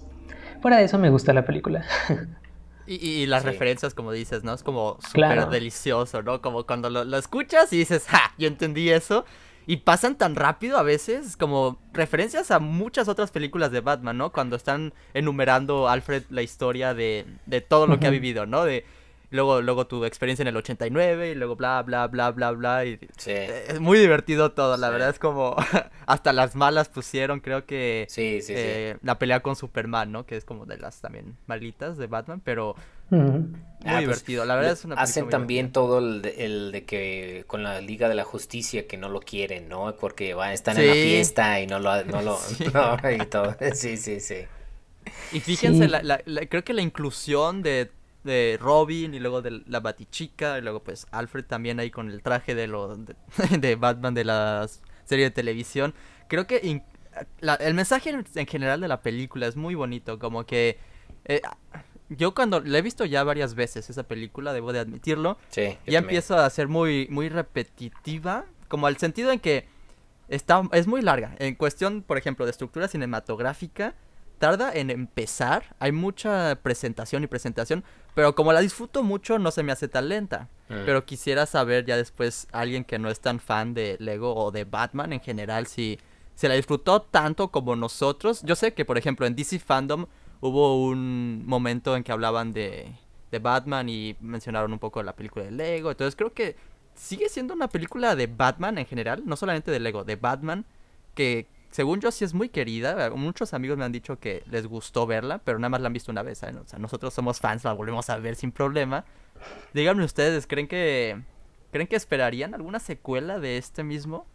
fuera de eso me gusta la película. Y, las referencias, como dices, ¿no? Es como súper claro. delicioso, ¿no? Como cuando lo, escuchas y dices, ¡ja! Yo entendí eso. Y pasan tan rápido a veces, como referencias a muchas otras películas de Batman, ¿no? Cuando están enumerando Alfred la historia de, todo lo que ha vivido, ¿no? De luego, luego tu experiencia en el 89, y luego bla, bla, bla, bla, bla. Y Es muy divertido todo, la verdad es como hasta las malas pusieron, creo que sí, eh, la pelea con Superman, ¿no? Que es como de las también malitas de Batman, pero... Muy ah, pues, divertido, la verdad es una Hacen también todo el de, el de, que con la Liga de la Justicia que no lo quieren, ¿no? Porque va están en la fiesta y no lo... No y todo. Sí, sí, sí. Y fíjense, la, creo que la inclusión de de Robin y luego de la Batichica y luego pues Alfred también ahí con el traje de, lo, de, Batman de la serie de televisión. Creo que el mensaje en general de la película es muy bonito, como que... Eh, yo cuando la he visto ya varias veces esa película, debo de admitirlo, ya empiezo a ser muy, muy repetitiva, como al sentido en que está, es muy larga. En cuestión, por ejemplo, de estructura cinematográfica, tarda en empezar. Hay mucha presentación y presentación, pero como la disfruto mucho, no se me hace tan lenta. Eh. Pero quisiera saber ya después, alguien que no es tan fan de Lego o de Batman en general, si se la disfrutó tanto como nosotros. Yo sé que, por ejemplo, en DC Fandom hubo un momento en que hablaban de, Batman y mencionaron un poco la película de Lego. Entonces creo que sigue siendo una película de Batman en general, no solamente de Lego, de Batman, que según yo sí es muy querida. Muchos amigos me han dicho que les gustó verla, pero nada más la han visto una vez. O sea, nosotros somos fans, la volvemos a ver sin problema. Díganme ustedes, ¿creen que creen que esperarían alguna secuela de este mismo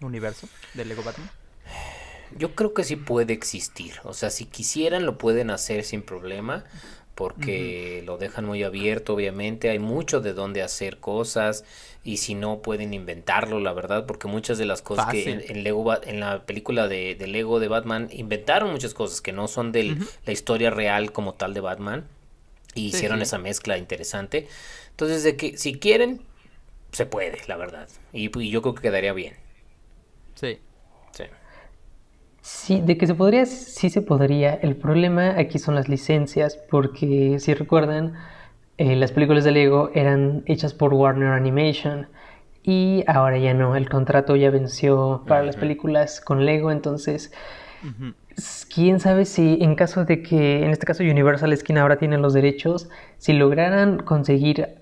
universo de Lego Batman? Yo creo que sí puede existir. O sea, si quisieran lo pueden hacer sin problema porque lo dejan muy abierto, obviamente, hay mucho de dónde hacer cosas y si no pueden inventarlo, la verdad, porque muchas de las cosas que en, Lego, en la película de, de, Lego de Batman inventaron muchas cosas que no son de la historia real como tal de Batman y hicieron esa mezcla interesante. Entonces, de que si quieren, se puede, la verdad. y yo creo que quedaría bien. Sí. Sí. Sí, de que se podría, sí se podría. El problema aquí son las licencias, porque si recuerdan, eh, las películas de Lego eran hechas por Warner Animation y ahora ya no, el contrato ya venció para las películas con Lego, entonces... Quién sabe si en caso de que, en este caso Universal Skin ahora tiene los derechos, si lograran conseguir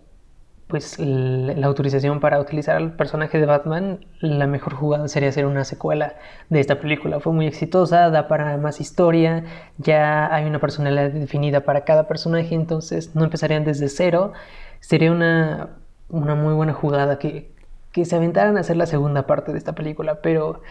pues la autorización para utilizar al personaje de Batman, la mejor jugada sería hacer una secuela de esta película. Fue muy exitosa, da para más historia, ya hay una personalidad definida para cada personaje, entonces no empezarían desde cero. Sería una, una muy buena jugada que, que se aventaran a hacer la segunda parte de esta película, pero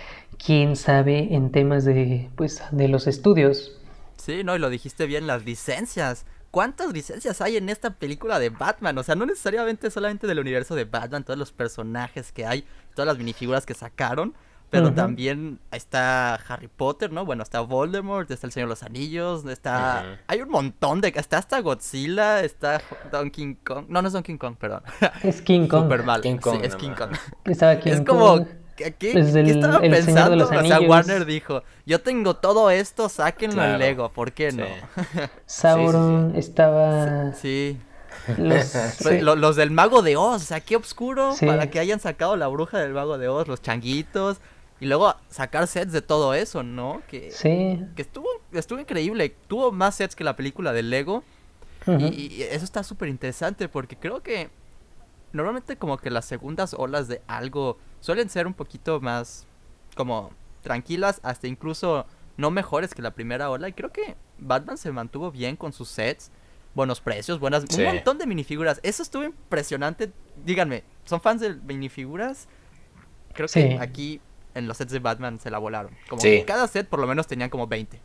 quién sabe en temas de, pues, de los estudios. Sí, no, y lo dijiste bien, las licencias cuántas licencias hay en esta película de Batman. O sea, no necesariamente solamente del universo de Batman, todos los personajes que hay, todas las minifiguras que sacaron. Pero también está Harry Potter, ¿no? Bueno, está Voldemort, está El Señor de los Anillos, está... Hay un montón de... Está hasta Godzilla, está Don King Kong... No, no es King Kong, perdón. Es King Kong. Super mal. King Kong, es King Kong. es como... ¿Qué, estaba pensando? O sea, Warner dijo, yo tengo todo esto, sáquenlo al en Lego, ¿por qué no? Sauron estaba... Sí. Los, del mago de Oz, o sea, qué oscuro para que hayan sacado la bruja del mago de Oz, los changuitos, y luego sacar sets de todo eso, ¿no? Que, sí. Que estuvo, estuvo increíble, tuvo más sets que la película de Lego, y eso está súper interesante porque creo que normalmente como que las segundas olas de algo suelen ser un poquito más como tranquilas, hasta incluso no mejores que la primera ola. Y creo que Batman se mantuvo bien con sus sets, buenos precios, buenas, un montón de minifiguras. Eso estuvo impresionante. Díganme, ¿son fans de minifiguras? Creo que aquí en los sets de Batman se la volaron. Como cada set por lo menos tenían como 20.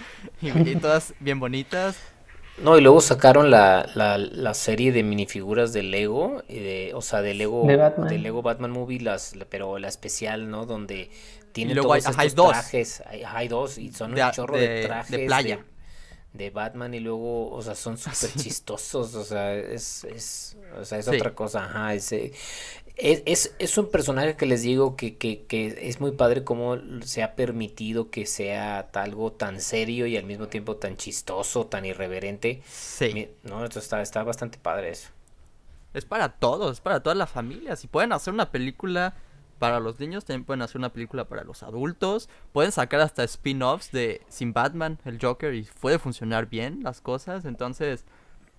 y todas bien bonitas. No, y luego sacaron la, la, serie de minifiguras de Lego, de, o sea, de Lego, de Batman, Lego Batman Movie, las, pero la especial, ¿no? Donde tienen todos trajes, hay, dos, y son un chorro de, trajes. De playa. De, Batman, y luego, o sea, son súper chistosos, o sea, es, es o sea, es otra cosa, ajá, es, es, un personaje que les digo que, es muy padre cómo se ha permitido que sea algo tan serio y al mismo tiempo tan chistoso, tan irreverente. Sí. No, esto está, está bastante padre eso. Es para todos, es para toda la familia. Si pueden hacer una película para los niños, también pueden hacer una película para los adultos. Pueden sacar hasta spin-offs de sin Batman, el Joker, y puede funcionar bien las cosas. Entonces,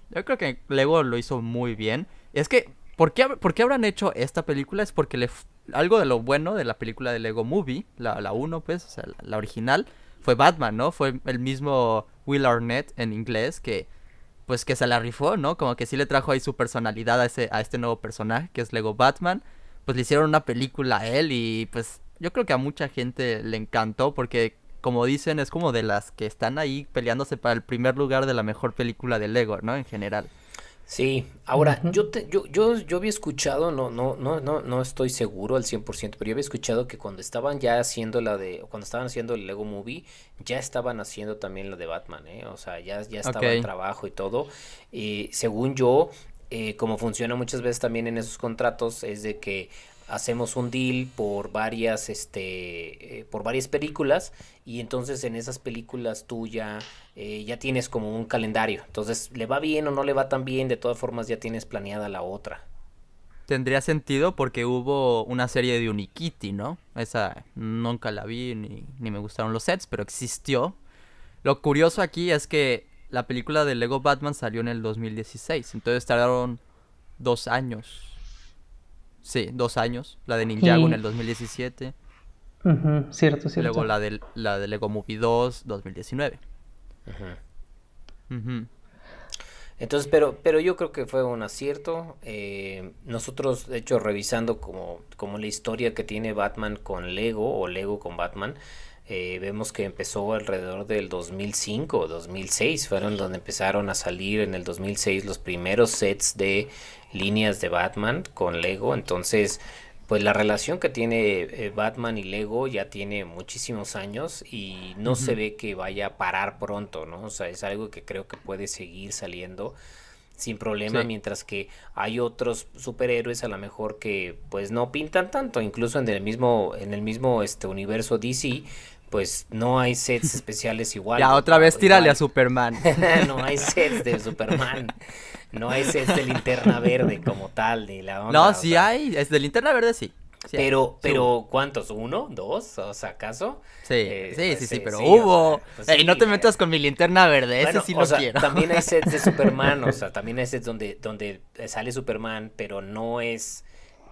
yo creo que Lego lo hizo muy bien. Es que ¿Por qué, habrán hecho esta película? Es porque le, algo de lo bueno de la película de Lego Movie, la 1, pues, o sea, la, original, fue Batman, ¿no? Fue el mismo Will Arnett en inglés que, pues, que se la rifó, ¿no? Como que sí le trajo ahí su personalidad a, ese, a este nuevo personaje que es Lego Batman. Pues le hicieron una película a él y, pues, yo creo que a mucha gente le encantó porque, como dicen, es como de las que están ahí peleándose para el primer lugar de la mejor película de Lego, ¿no? En general. Sí, ahora yo, te, yo, yo, había escuchado, no, no, no, no, no estoy seguro al 100%, pero yo había escuchado que cuando estaban ya haciendo la de, cuando estaban haciendo el Lego Movie, ya estaban haciendo también la de Batman, ¿eh? O sea, ya, ya estaba el trabajo y todo. Y según yo, eh, como funciona muchas veces también en esos contratos, es de que hacemos un deal por varias este eh, por varias películas y entonces en esas películas tú ya eh, ya tienes como un calendario entonces le va bien o no le va tan bien de todas formas ya tienes planeada la otra tendría sentido porque hubo una serie de Unikitty no esa nunca la vi ni, ni me gustaron los sets pero existió lo curioso aquí es que la película de Lego Batman salió en el 2016 entonces tardaron dos años Sí, dos años. La de Ninjago en el 2017. cierto, cierto. Luego la de, la de Lego Movie 2, 2019. Entonces, pero, pero yo creo que fue un acierto. Eh, nosotros, de hecho, revisando como, como la historia que tiene Batman con Lego o Lego con Batman, eh, vemos que empezó alrededor del 2005, 2006, fueron donde empezaron a salir en el 2006 los primeros sets de líneas de Batman con Lego, entonces pues la relación que tiene eh, Batman y Lego ya tiene muchísimos años y no se ve que vaya a parar pronto, ¿no? O sea, es algo que creo que puede seguir saliendo sin problema, mientras que hay otros superhéroes a lo mejor que pues no pintan tanto, incluso en el mismo en el mismo este universo DC pues no hay sets especiales igual. Ya, otra vez tírale a Superman. no hay sets de Superman. No hay sets de linterna verde como tal, ni la No, sí hay, es de linterna verde sí. pero, pero, ¿cuántos? ¿Uno? ¿Dos? O sea, ¿acaso? Sí, eh, sí, sí, pues, sí, eh, pero hubo. Pues y no te metas con mi linterna verde, ese sí lo o sea, También hay sets de Superman, o sea, también hay sets donde, donde sale Superman, pero no es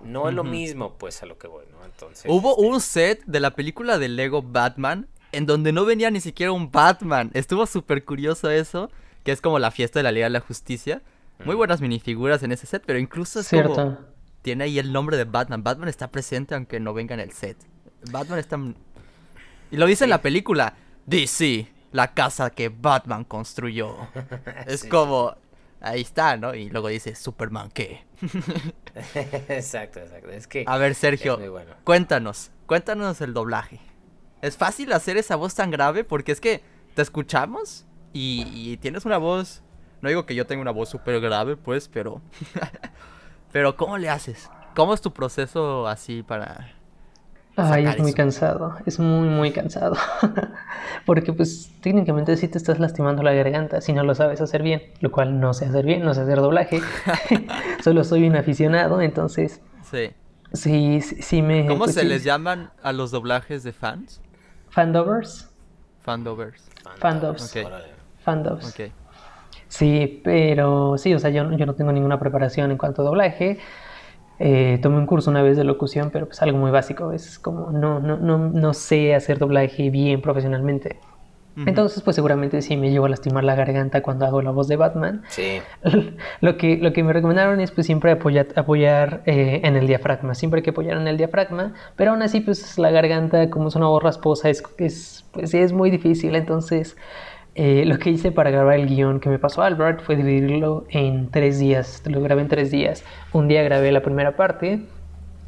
no es lo mismo, pues, a lo que voy, Entonces. Hubo este un set de la película de Lego Batman en donde no venía ni siquiera un Batman. Estuvo súper curioso eso, que es como la fiesta de la Liga de la Justicia. Muy buenas minifiguras en ese set, pero incluso es Cierto. tiene ahí el nombre de Batman. Batman está presente aunque no venga en el set. Batman está... Y lo dice en la película. DC, la casa que Batman construyó. es como... Ahí está, ¿no? Y luego dice Superman, ¿qué? exacto, exacto. Es que. A ver, Sergio, cuéntanos, cuéntanos el doblaje. ¿Es fácil hacer esa voz tan grave? Porque es que te escuchamos y, y tienes una voz. No digo que yo tenga una voz súper grave, pues, pero. pero, ¿cómo le haces? ¿Cómo es tu proceso así para Ay, es muy cansado, es muy, muy cansado. Porque pues técnicamente sí te estás lastimando la garganta si no lo sabes hacer bien, lo cual no sé hacer bien, no sé hacer doblaje, solo soy un aficionado, entonces... Sí. Sí, sí, me... ¿Cómo pues se les llaman a los doblajes de fans? Fandovers. Fandovers. Fandovers. Okay. Fandovers. Okay. Sí, pero sí, o sea, yo, yo no tengo ninguna preparación en cuanto a doblaje. Eh, tomé un curso una vez de locución, pero pues algo muy básico, es como no, no, no, no sé hacer doblaje bien profesionalmente. Entonces, pues seguramente sí me llevo a lastimar la garganta cuando hago la voz de Batman. Lo que, lo que me recomendaron es pues siempre apoyar, apoyar eh, en el diafragma, siempre hay que apoyar en el diafragma, pero aún así pues la garganta como es una voz rasposa es, es, pues, es muy difícil, entonces... Eh, lo que hice para grabar el guión que me pasó Albert fue dividirlo en tres días. Lo grabé en tres días. Un día grabé la primera parte,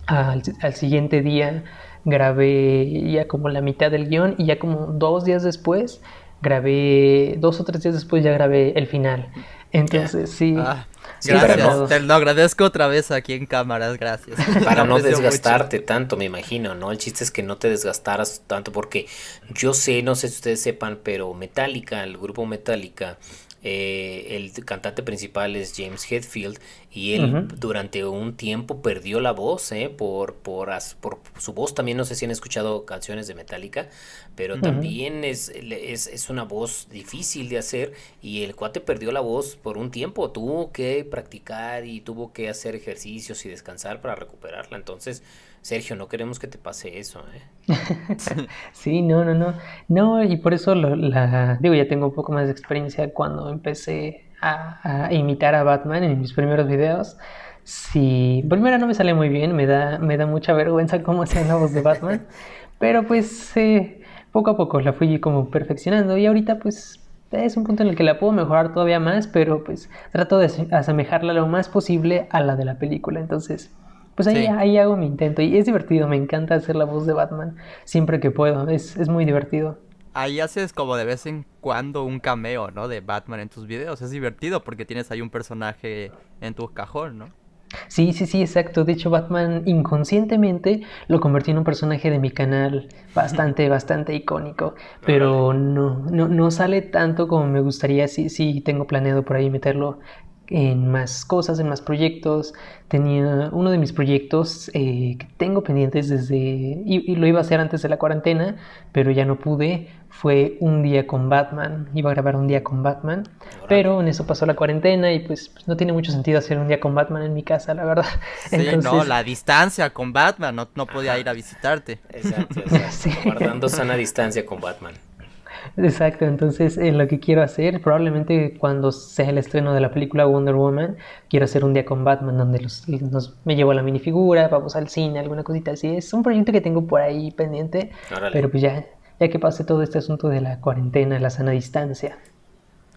al, al, siguiente día grabé ya como la mitad del guión y ya como dos días después grabé, dos o tres días después ya grabé el final. Entonces, ah, sí. gracias, te lo agradezco otra vez aquí en cámaras, gracias. Para no desgastarte tanto, me imagino, ¿no? El chiste es que no te desgastaras tanto porque yo sé, no sé si ustedes sepan, pero Metallica, el grupo Metallica, eh, el cantante principal es James Hetfield y él durante un tiempo perdió la voz, ¿eh? Por, por, su voz también, no sé si han escuchado canciones de Metallica, pero también es, una voz difícil de hacer y el cuate perdió la voz por un tiempo, tuvo que practicar y tuvo que hacer ejercicios y descansar para recuperarla. Entonces, Sergio, no queremos que te pase eso, ¿eh? sí, no, no, no. No, y por eso la, digo, ya tengo un poco más de experiencia cuando empecé a, imitar a Batman en mis primeros videos. Si primero no me sale muy bien, me da, me da mucha vergüenza cómo hacer la voz de Batman, pero pues poco a poco la fui como perfeccionando y ahorita pues es un punto en el que la puedo mejorar todavía más, pero pues trato de asemejarla lo más posible a la de la película, entonces pues ahí, ahí hago mi intento y es divertido, me encanta hacer la voz de Batman siempre que puedo, es, es muy divertido ahí haces como de vez en cuando un cameo, ¿no? De Batman en tus videos. Es divertido porque tienes ahí un personaje en tu cajón, ¿no? Sí, sí, sí, exacto. De hecho, Batman inconscientemente lo convertí en un personaje de mi canal bastante, bastante icónico. Pero no, no, no sale tanto como me gustaría. Sí, sí, tengo planeado por ahí meterlo en más cosas, en más proyectos. Tenía uno de mis proyectos eh, que tengo pendientes desde, y, lo iba a hacer antes de la cuarentena, pero ya no pude, fue un día con Batman, iba a grabar un día con Batman, pero en eso pasó la cuarentena y pues, no tiene mucho sentido hacer un día con Batman en mi casa, la verdad. Sí, no, la distancia con Batman, no, podía ir a visitarte. Exacto, exacto. guardando sana distancia con Batman. Exacto, entonces en eh, lo que quiero hacer, probablemente cuando sea el estreno de la película Wonder Woman, quiero hacer un día con Batman donde los, me llevo la minifigura, vamos al cine, alguna cosita así. Es un proyecto que tengo por ahí pendiente, pero pues ya, ya que pase todo este asunto de la cuarentena, la sana distancia.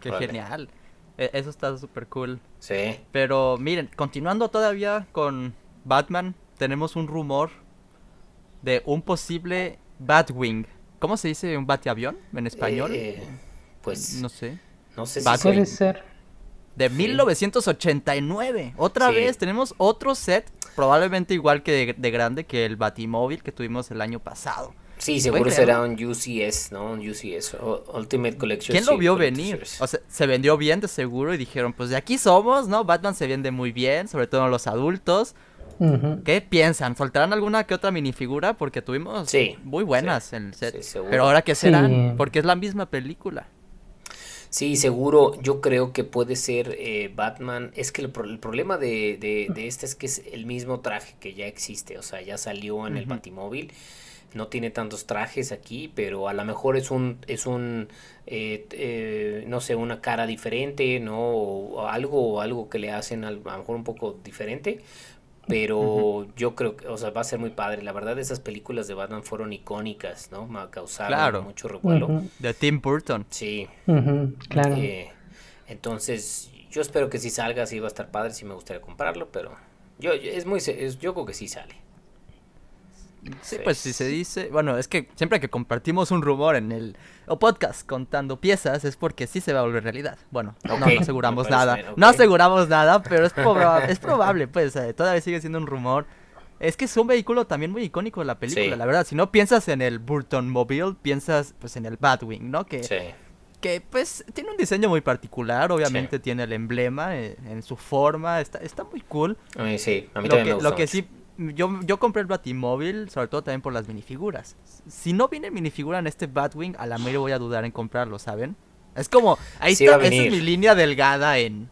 Qué genial. E, eso está súper cool. Sí. Pero miren, continuando todavía con Batman, tenemos un rumor de un posible Batwing. ¿Cómo se dice un avión en español? Eh, pues. No sé. No sé si puede ser. De 1989. Otra vez tenemos otro set, probablemente igual que de, grande que el Batimóvil que tuvimos el año pasado. Sí, seguro será un UCS, ¿no? Un UCS, Ultimate Collection. ¿Quién lo vio venir? O sea, se vendió bien de seguro y dijeron, pues de aquí somos, ¿no? Batman se vende muy bien, sobre todo en los adultos. ¿Qué piensan? ¿Soltarán alguna que otra minifigura? Porque tuvimos muy buenas en el set. Pero ahora, ¿qué serán? Porque es la misma película. Sí, seguro. Yo creo que puede ser eh, Batman. Es que el, problema de, de, de, este es que es el mismo traje que ya existe. O sea, ya salió en el Batimóvil. No tiene tantos trajes aquí, pero a lo mejor es un, es un, eh, eh, no sé, una cara diferente, ¿no? O algo, algo que le hacen a lo mejor un poco diferente pero yo creo que, o sea, va a ser muy padre. La verdad, esas películas de Batman fueron icónicas, ¿no? Me Causaron causado mucho recuerdo. De Tim Burton. Sí. Claro. Eh, entonces, yo espero que si salga, sí va a estar padre, sí me gustaría comprarlo, pero yo, es muy, yo creo que sí sale. Sí, pues si se dice, bueno, es que siempre que compartimos un rumor en el o podcast contando piezas es porque sí se va a volver realidad. Bueno, no, aseguramos nada, no aseguramos nada, pero es, probable, pues eh, todavía sigue siendo un rumor. Es que es un vehículo también muy icónico de la película, la verdad. Si no piensas en el Burton Mobile, piensas pues en el Batwing, ¿no? Que, que pues tiene un diseño muy particular, obviamente tiene el emblema eh, en, su forma, está, muy cool. sí, a mí lo también que sí yo, yo compré el Batimóvil, sobre todo también por las minifiguras. Si no viene minifigura en este Batwing, a la mera voy a dudar en comprarlo, ¿saben? Es como, ahí está, esa es mi línea delgada en...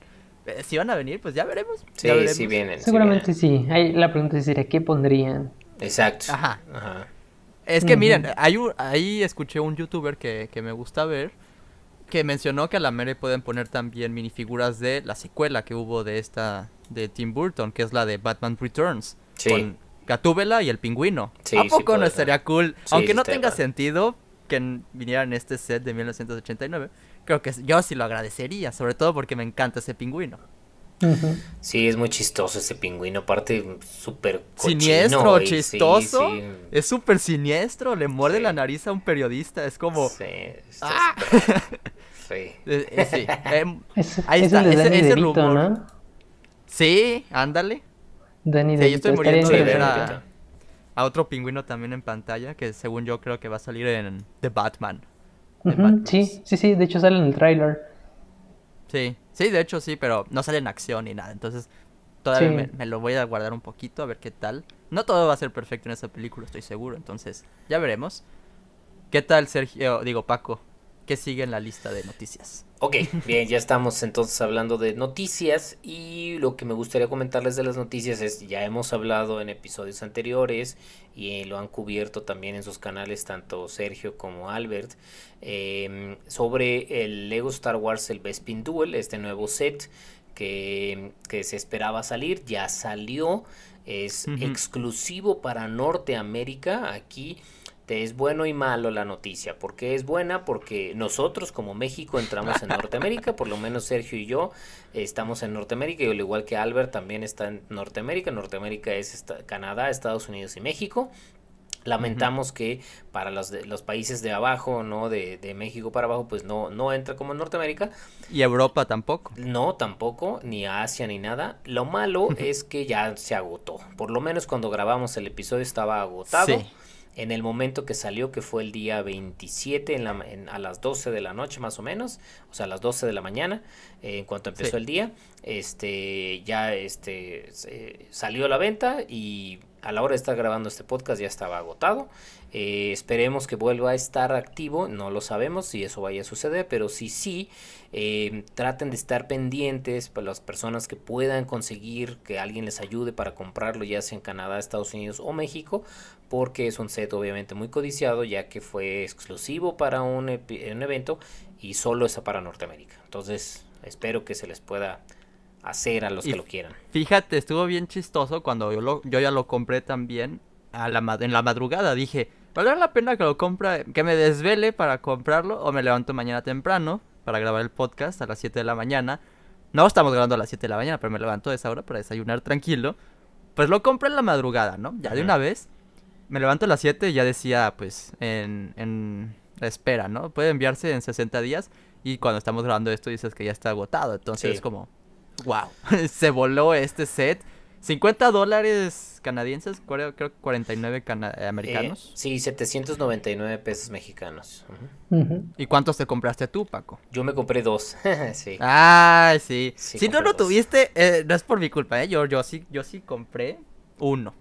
Eh, si van a venir, pues ya veremos. Sí, vienen. Seguramente sí, Ahí la pregunta sería, ¿qué pondrían? Exacto. Ajá. Es que miren, hay ahí escuché un youtuber que, que me gusta ver que mencionó que a la Mary pueden poner también minifiguras de la secuela que hubo de esta de Tim Burton, que es la de Batman Returns. Con Gatúbela y el pingüino. ¿A poco no estaría cool? Aunque no tenga sentido que viniera en este set de 1989, creo que yo sí lo agradecería, sobre todo porque me encanta ese pingüino. Sí, es muy chistoso ese pingüino, aparte súper Siniestro, chistoso. Es súper siniestro, le muerde la nariz a un periodista, es como... Sí, ¡Ah! sí. Eh, eh, em, ahí está, ese, Sí, ándale sí, estoy muriendo de ver a, otro pingüino también en pantalla, que según yo creo que va a salir en The Batman. sí, sí, sí, de hecho sale en el tráiler. Sí, sí, de hecho sí, pero no sale en acción ni nada, entonces todavía me, lo voy a guardar un poquito a ver qué tal. No todo va a ser perfecto en esa película, estoy seguro, entonces ya veremos. ¿Qué tal, Sergio? Digo, Paco, ¿qué sigue en la lista de noticias? Ok, bien, ya estamos entonces hablando de noticias y lo que me gustaría comentarles de las noticias es, ya hemos hablado en episodios anteriores y eh, lo han cubierto también en sus canales tanto Sergio como Albert, em, sobre el Lego Star Wars El Bespin Duel, este nuevo set que, se esperaba salir, ya salió, es exclusivo para Norteamérica, aquí es bueno y malo la noticia. porque es buena? Porque nosotros como México entramos en Norteamérica, por lo menos Sergio y yo estamos en Norteamérica, y al igual que Albert también está en Norteamérica. Norteamérica es Canadá, Estados Unidos y México. Lamentamos que para los, de, los países de abajo, ¿no? De, México para abajo, pues no, no entra como en Norteamérica. ¿Y Europa tampoco? No, tampoco, ni Asia ni nada. Lo malo es que ya se agotó. Por lo menos cuando grabamos el episodio estaba agotado en el momento que salió, que fue el día 27 a las 12 de la noche más o menos, o sea, a las 12 de la mañana, eh, en cuanto empezó el día, este, ya este, salió la venta y a la hora de estar grabando este podcast ya estaba agotado. Eh, esperemos que vuelva a estar activo, no lo sabemos si eso vaya a suceder, pero si sí, eh, traten de estar pendientes para pues, las personas que puedan conseguir que alguien les ayude para comprarlo, ya sea en Canadá, Estados Unidos o México, porque es un set obviamente muy codiciado ya que fue exclusivo para un, un evento y solo está para Norteamérica. Entonces espero que se les pueda hacer a los que lo quieran. Fíjate, estuvo bien chistoso cuando yo, yo ya lo compré también en la madrugada. Dije, ¿valdrá la pena que lo compra, que me desvele para comprarlo o me levanto mañana temprano para grabar el podcast a las 7 de la mañana? No estamos grabando a las 7 de la mañana, pero me levanto a esa hora para desayunar tranquilo. Pues lo compré en la madrugada, ¿no? Ya de una vez me levanto a las 7 y ya decía, pues, en, espera, ¿no? Puede enviarse en 60 días y cuando estamos grabando esto dices que ya está agotado. Entonces es como, wow, se voló este set. 50 dólares canadienses, creo, creo 49 eh, americanos. Eh, sí, 799 pesos mexicanos. ¿Y cuántos te compraste tú, Paco? Yo me compré dos. sí. Ay, sí. si no lo tuviste, eh, no es por mi culpa, ¿eh? Yo, yo, sí, yo sí compré uno.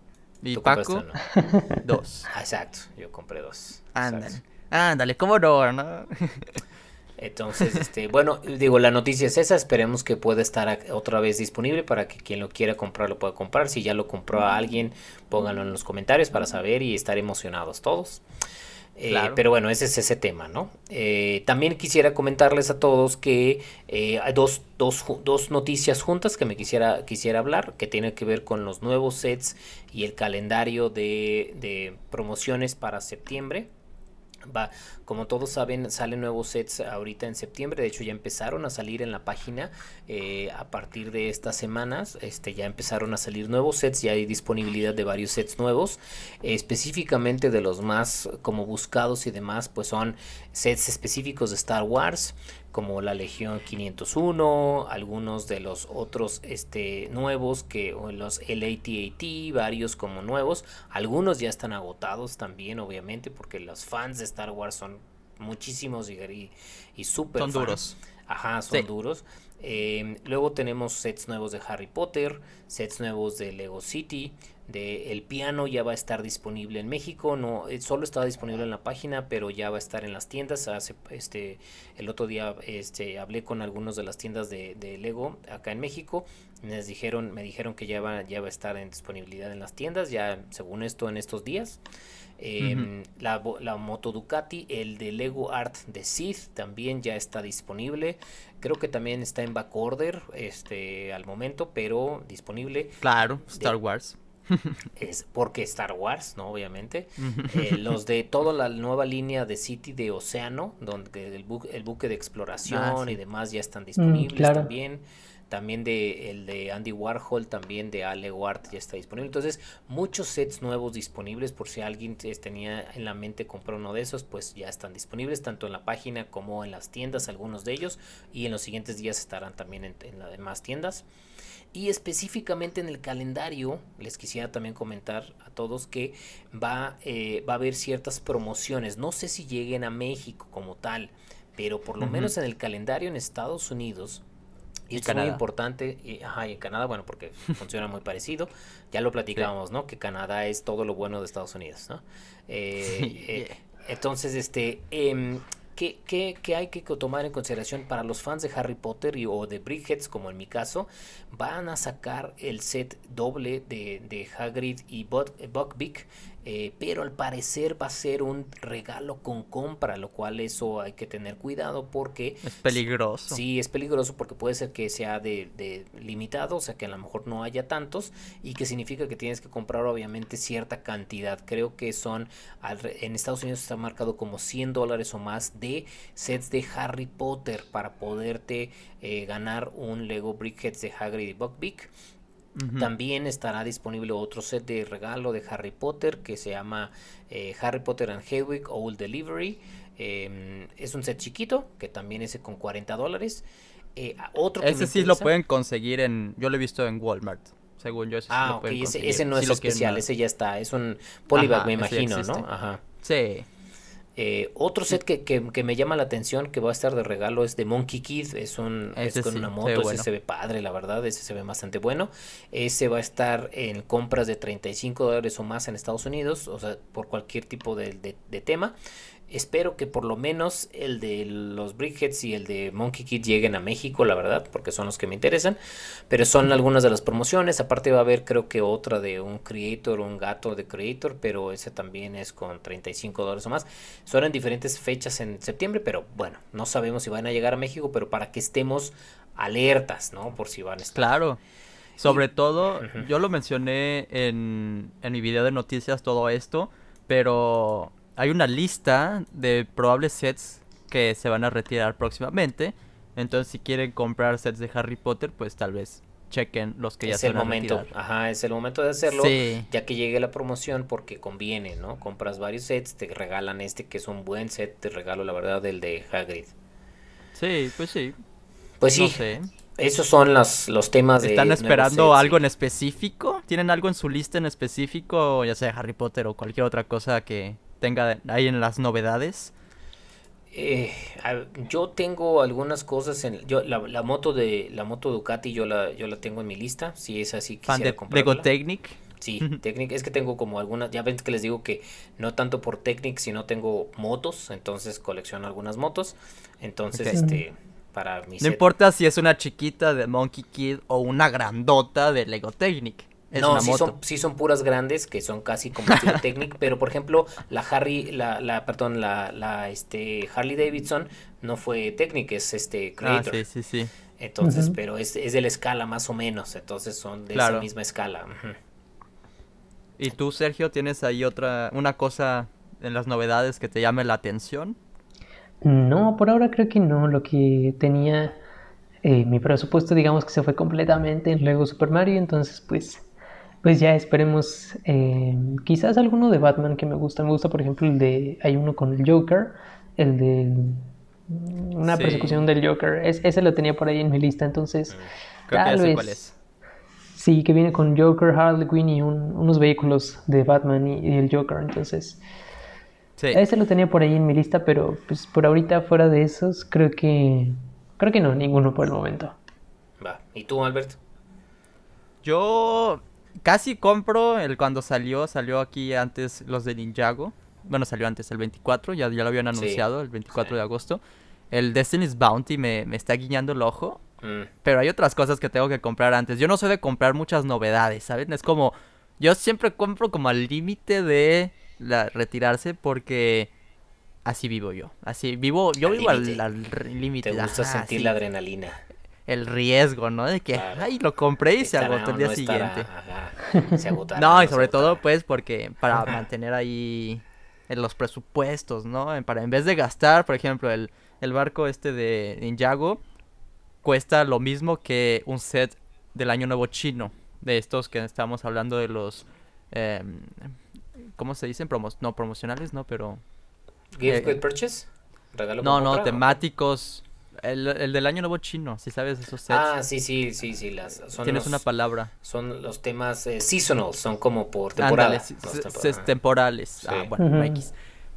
¿Y Paco? dos. Ah, exacto, yo compré dos. Ándale, ándale, como no, ¿no? Entonces, este, bueno, digo, la noticia es esa, esperemos que pueda estar otra vez disponible para que quien lo quiera comprar lo pueda comprar. Si ya lo compró a alguien, pónganlo en los comentarios para saber y estar emocionados todos. Eh, pero bueno, ese es ese tema, ¿no? Eh, también quisiera comentarles a todos que eh, hay dos, dos, noticias juntas que me quisiera, quisiera hablar, que tienen que ver con los nuevos sets y el calendario de promociones para septiembre como todos saben, salen nuevos sets ahorita en septiembre. De hecho, ya empezaron a salir en la página eh, a partir de estas semanas. Este, ya empezaron a salir nuevos sets. Ya hay disponibilidad de varios sets nuevos. específicamente de los más como buscados y demás, pues son sets específicos de Star Wars, como la Legión 501, algunos de los otros este, nuevos, que, los LATAT, varios como nuevos, algunos ya están agotados también, obviamente, porque los fans de Star Wars son muchísimos y, y, Son duros. Ajá, son duros. Eh, luego tenemos sets nuevos de Harry Potter, sets nuevos de Lego City, el piano ya va a estar disponible en México no eh, solo estaba disponible en la página pero ya va a estar en las tiendas hace este el otro día este hablé con algunos de las tiendas de, de Lego acá en México dijeron me dijeron que ya va ya va a estar en disponibilidad en las tiendas ya según esto en estos días em, la, la, moto Ducati, el de Lego Art de Sith también ya está disponible. Creo que también está en backorder este, al momento, pero disponible. Claro, Star Wars es porque Star Wars, ¿no? Obviamente. Eh, los de toda la nueva línea de City de Océano, donde el, el buque de exploración ah, y demás ya están mm, disponibles también también de el de Andy Warhol, también de Ale Ward ya está disponible. Entonces, muchos sets nuevos disponibles por si alguien tenía en la mente comprar uno de esos, pues ya están disponibles tanto en la página como en las tiendas, algunos de ellos, y en los siguientes días estarán también en, en las demás tiendas y específicamente en el calendario, les quisiera también comentar a todos que va, eh, va a haber ciertas promociones. No sé si lleguen a México como tal, pero por lo menos en el calendario en Estados Unidos. Y, es muy importante, eh, y, ajá, en Canadá, bueno, porque funciona muy parecido, ya lo platicábamos, ¿no? Que Canadá es todo lo bueno de Estados Unidos, ¿no? Eh, entonces, este, em, ¿Qué, hay que tomar en consideración para los fans de Harry Potter y, o de Brickheads, como en mi caso? Van a sacar el set doble de, de Hagrid y Buckbeak eh, pero al parecer va a ser un regalo con compra, lo cual eso hay que tener cuidado porque... Es peligroso. Sí, es peligroso porque puede ser que sea de, limitado, o sea que a lo mejor no haya tantos y que significa que tienes que comprar obviamente cierta cantidad. Creo que son, en Estados Unidos está marcado como 100 dólares o más de sets de Harry Potter para poderte eh, ganar un Lego Brickheads de Hagrid y Buckbeak también estará disponible otro set de regalo de Harry Potter que se llama eh, Harry Potter and Hedwig Old Delivery. Em, es un set chiquito que también es con 40 dólares. Eh, otro ese sí lo pueden conseguir en. Yo lo he visto en Walmart. Según yo, ese lo ah, ese, ese no es lo especial, ese ya está. Es un polybag, me imagino, ¿no? Ajá. Sí. Eh, otro set que, que, me llama la atención que va a estar de regalo es de Monkey Kid, es, un, es con una moto, ese se ve padre, la verdad, ese se ve bastante bueno. Ese va a estar en compras de 35 dólares o más en Estados Unidos, o sea, por cualquier tipo de, de, de tema. Espero que por lo menos el de los Brickheads y el de Monkey Kid lleguen a México, la verdad, porque son los que me interesan. Pero son algunas de las promociones. Aparte va a haber creo que otra de un creator, un gato de creator, pero ese también es con 35 dólares o más. Son en diferentes fechas en septiembre, pero bueno, no sabemos si van a llegar a México, pero para que estemos alertas, ¿no? Por si van a estar. Claro. Sobre todo, yo lo mencioné en, en mi video de noticias todo esto, pero hay una lista de probables sets que se van a retirar próximamente. Entonces, si quieren comprar sets de Harry Potter, pues tal vez chequen los que ya se el momento ajá es el momento de hacerlo sí. ya que llegue la promoción porque conviene no compras varios sets te regalan este que es un buen set te regalo la verdad del de Hagrid sí pues sí pues sí esos son las, los temas de... están esperando algo en específico tienen algo en su lista en específico ya sea Harry Potter o cualquier otra cosa que tenga ahí en las novedades? Eh, yo tengo algunas cosas en yo la, moto de la moto Ducati yo la yo la tengo en mi lista si es así fan de, Lego Technic sí Technic es que tengo como algunas ya ven que les digo que no tanto por Technic sino tengo motos entonces colecciono algunas motos entonces este para mi no importa si es una chiquita de Monkey Kid o una grandota de Lego Technic no, sí, Son, puras grandes que son casi como estilo pero por ejemplo, la Harry, la, perdón, la, este, Harley Davidson no fue Technic, es este ah, Creator. Ah, sí, sí, sí. Entonces, pero es, de la escala más o menos, entonces son de la esa misma escala. ¿Y tú, Sergio, tienes ahí otra, una cosa en las novedades que te llame la atención? No, por ahora creo que no. Lo que tenía eh, mi presupuesto, digamos que se fue completamente en Lego Super Mario, entonces pues pues ya esperemos eh, quizás alguno de Batman que me gusta. Me gusta, por ejemplo, el de... Hay uno con el Joker, el de... Mm, una persecución del Joker. ese lo tenía por ahí en mi lista, entonces... Mm, sí, que viene con Joker, Harley Quinn y unos vehículos de Batman y, el Joker, entonces... Ese lo tenía por ahí en mi lista, pero pues por ahorita fuera de esos, creo que creo que no, ninguno por el momento. Va. ¿Y tú, Albert? Yo casi compro el cuando salió, salió aquí antes los de Ninjago. Bueno, salió antes el 24, ya, ya lo habían anunciado, el 24 de agosto. El Destiny's Bounty me, está guiñando el ojo. Mm. Pero hay otras cosas que tengo que comprar antes. Yo no soy de comprar muchas novedades, ¿saben? Es como. Yo siempre compro como al límite de retirarse porque así vivo yo. Así vivo. Yo vivo al límite. Te gusta sentir la adrenalina el riesgo, ¿no? De que, ay, lo compré y se agotó el día siguiente. Se no, y sobre todo, pues, porque para mantener ahí en eh, los presupuestos, ¿no? En, para, en vez de gastar, por ejemplo, el, el barco este de Ninjago cuesta lo mismo que un set del Año Nuevo chino, de estos que estamos hablando de los... Em, ¿Cómo se dicen? Promo no, promocionales, no, pero... ¿Gift eh, purchase? ¿Regalo no, no, temáticos el, el, del año nuevo chino, si sabes esos sets. Ah, sí, sí, sí, sí. Las, Tienes una palabra. Son los temas eh, seasonal, son como por temporales temporales. Ah, bueno,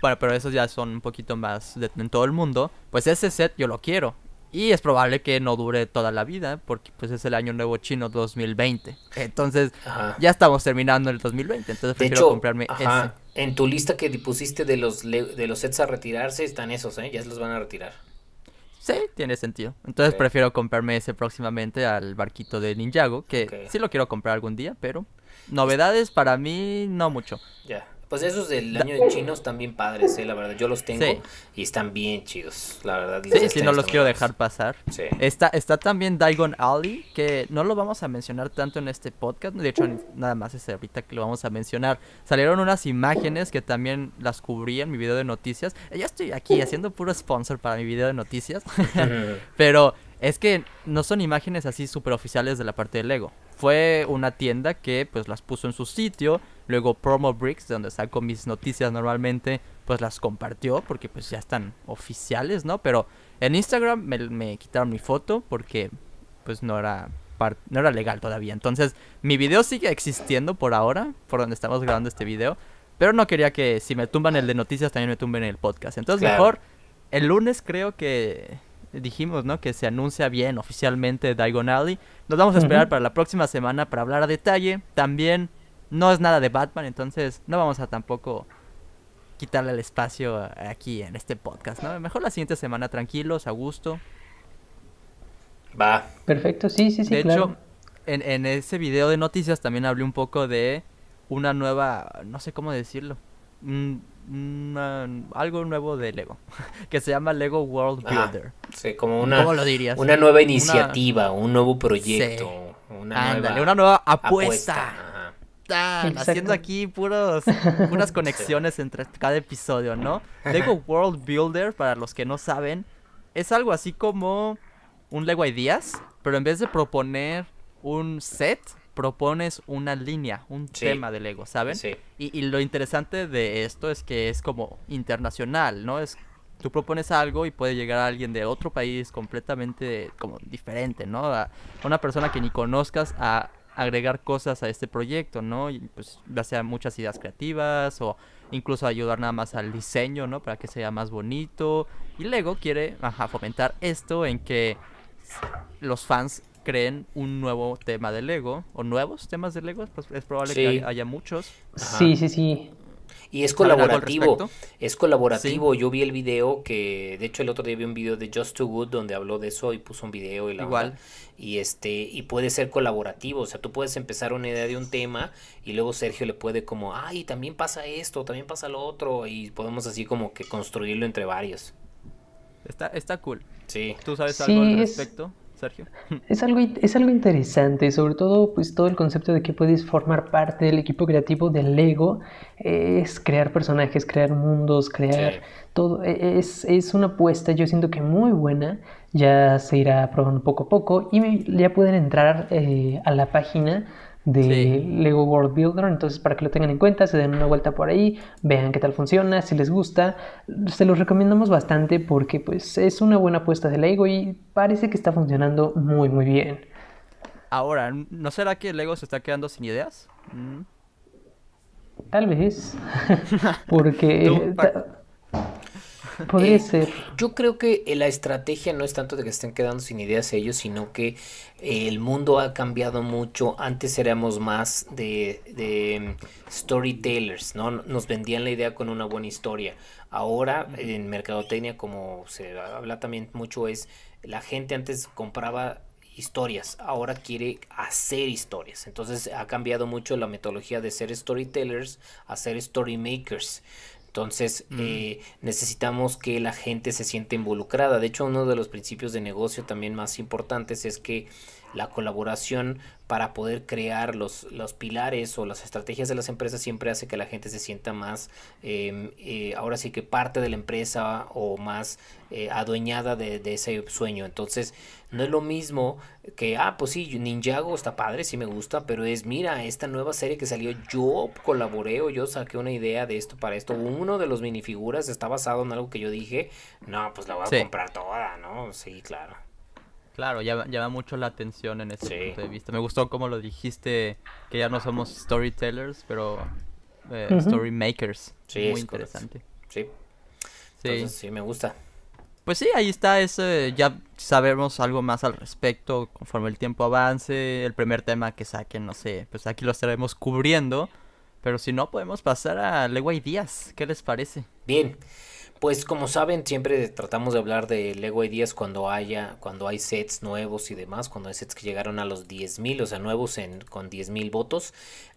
Bueno, pero esos ya son un poquito más en todo el mundo. Pues ese set yo lo quiero. Y es probable que no dure toda la vida, porque pues es el año nuevo chino 2020. Entonces, ya estamos terminando el 2020, entonces prefiero comprarme ese. En tu lista que pusiste de los, de los sets a retirarse están esos, ¿eh? Ya se los van a retirar. Sí, tiene sentido. Entonces prefiero comprarme ese próximamente al barquito de Ninjago, que sí lo quiero comprar algún día, pero novedades para mí no mucho. Ya. Pues esos del año de chinos también padres, eh, la verdad. Yo los tengo y están bien chidos, la verdad. Sí, sí, no los quiero dejar pasar. Está, está también Daigon Ali, que no lo vamos a mencionar tanto en este podcast. De hecho, nada más es ahorita que lo vamos a mencionar. Salieron unas imágenes que también las cubrí en mi video de noticias. Ya estoy aquí haciendo puro sponsor para mi video de noticias. Pero es que no son imágenes así super oficiales de la parte de Lego fue una tienda que pues las puso en su sitio, luego Promo de donde saco mis noticias normalmente, pues las compartió porque pues ya están oficiales, ¿no? Pero en Instagram me, quitaron mi foto porque pues no era no era legal todavía. Entonces, mi video sigue existiendo por ahora, por donde estamos grabando este video, pero no quería que si me tumban el de noticias también me tumben el podcast. Entonces, mejor el lunes creo que dijimos, ¿no? Que se anuncia bien oficialmente Diagon Nos vamos a esperar para la próxima semana para hablar a detalle. También no es nada de Batman, entonces no vamos a tampoco quitarle el espacio aquí en este podcast, ¿no? Mejor la siguiente semana tranquilos, a gusto. Va. Perfecto, sí, sí, sí. De hecho, en, en ese video de noticias también hablé un poco de una nueva, no sé cómo decirlo algo nuevo de Lego, que se llama Lego World Builder. como una, lo dirías? Una nueva iniciativa, un nuevo proyecto. Una, nueva apuesta. haciendo aquí puros, unas conexiones entre cada episodio, ¿no? Lego World Builder, para los que no saben, es algo así como un Lego Ideas, pero en vez de proponer un set, propones una línea, un tema de Lego, ¿saben? Sí. Y, lo interesante de esto es que es como internacional, ¿no? Es tú propones algo y puede llegar a alguien de otro país completamente como diferente, ¿no? A una persona que ni conozcas a agregar cosas a este proyecto, ¿no? Y pues ya sea muchas ideas creativas o incluso ayudar nada más al diseño, ¿no? Para que sea más bonito. Y Lego quiere fomentar esto en que los fans creen un nuevo tema de Lego, o nuevos temas de Lego, pues es probable que haya, muchos. Sí, sí, sí. Y es colaborativo, es colaborativo. Yo vi el video que, de hecho, el otro día vi un video de Just Too Good donde habló de eso y puso un video y la Igual. Y este, y puede ser colaborativo, o sea, tú puedes empezar una idea de un tema y luego Sergio le puede como, ay, también pasa esto, también pasa lo otro y podemos así como que construirlo entre varios. Está, está cool. Sí. ¿Tú sabes algo al respecto? Sergio. Es algo, es algo interesante, sobre todo pues todo el concepto de que puedes formar parte del equipo creativo del Lego, eh, es crear personajes, crear mundos, crear todo, e, e, es, una apuesta yo siento que muy buena, ya se irá probando poco a poco y ya pueden entrar eh, a la página de Lego World Builder, entonces para que lo tengan en cuenta, se den una vuelta por ahí, vean qué tal funciona, si les gusta, se los recomendamos bastante porque pues es una buena apuesta de Lego y parece que está funcionando muy muy bien. Ahora, ¿no será que Lego se está quedando sin ideas? Mm. Tal vez, porque... Eh, eh, ser. Yo creo que eh, la estrategia no es tanto de que estén quedando sin ideas ellos, sino que eh, el mundo ha cambiado mucho. Antes éramos más de, mm, storytellers, ¿no? Nos vendían la idea con una buena historia. Ahora, en mercadotecnia, como se habla también mucho, es la gente antes compraba historias, ahora quiere hacer historias. Entonces ha cambiado mucho la metodología de ser storytellers a ser storymakers. Entonces mm. eh, necesitamos que la gente se sienta involucrada. De hecho, uno de los principios de negocio también más importantes es que la colaboración para poder crear los, los, pilares o las estrategias de las empresas siempre hace que la gente se sienta más, em, eh, ahora sí que parte de la empresa o más eh, adueñada de, ese sueño. Entonces, no es lo mismo que, ah, pues sí, Ninjago está padre, sí me gusta, pero es, mira, esta nueva serie que salió, yo colaboré o yo saqué una idea de esto para esto. Uno de los minifiguras está basado en algo que yo dije, no, pues la voy a comprar toda, ¿no? Sí, claro. Claro, llama, llama mucho la atención en ese punto de vista. Me gustó como lo dijiste, que ya no somos storytellers, pero eh, Sí, Muy interesante. Sí. sí. me gusta. Pues sí, ahí está ese, ya sabemos algo más al respecto conforme el tiempo avance, el primer tema que saquen, no sé, pues aquí lo estaremos cubriendo, pero si no podemos pasar a Legua y Díaz, ¿qué les parece? Bien. Pues como saben, siempre tratamos de hablar de Lego Ideas cuando haya, cuando hay sets nuevos y demás, cuando hay sets que llegaron a los 10.000, o sea, nuevos con con 10.000 votos.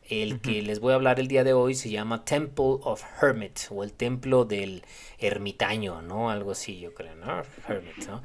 El que les voy a hablar el día de hoy se llama Temple of Hermit, o el templo del ermitaño, ¿no? Algo así, yo creo, ¿no? Hermit, ¿no?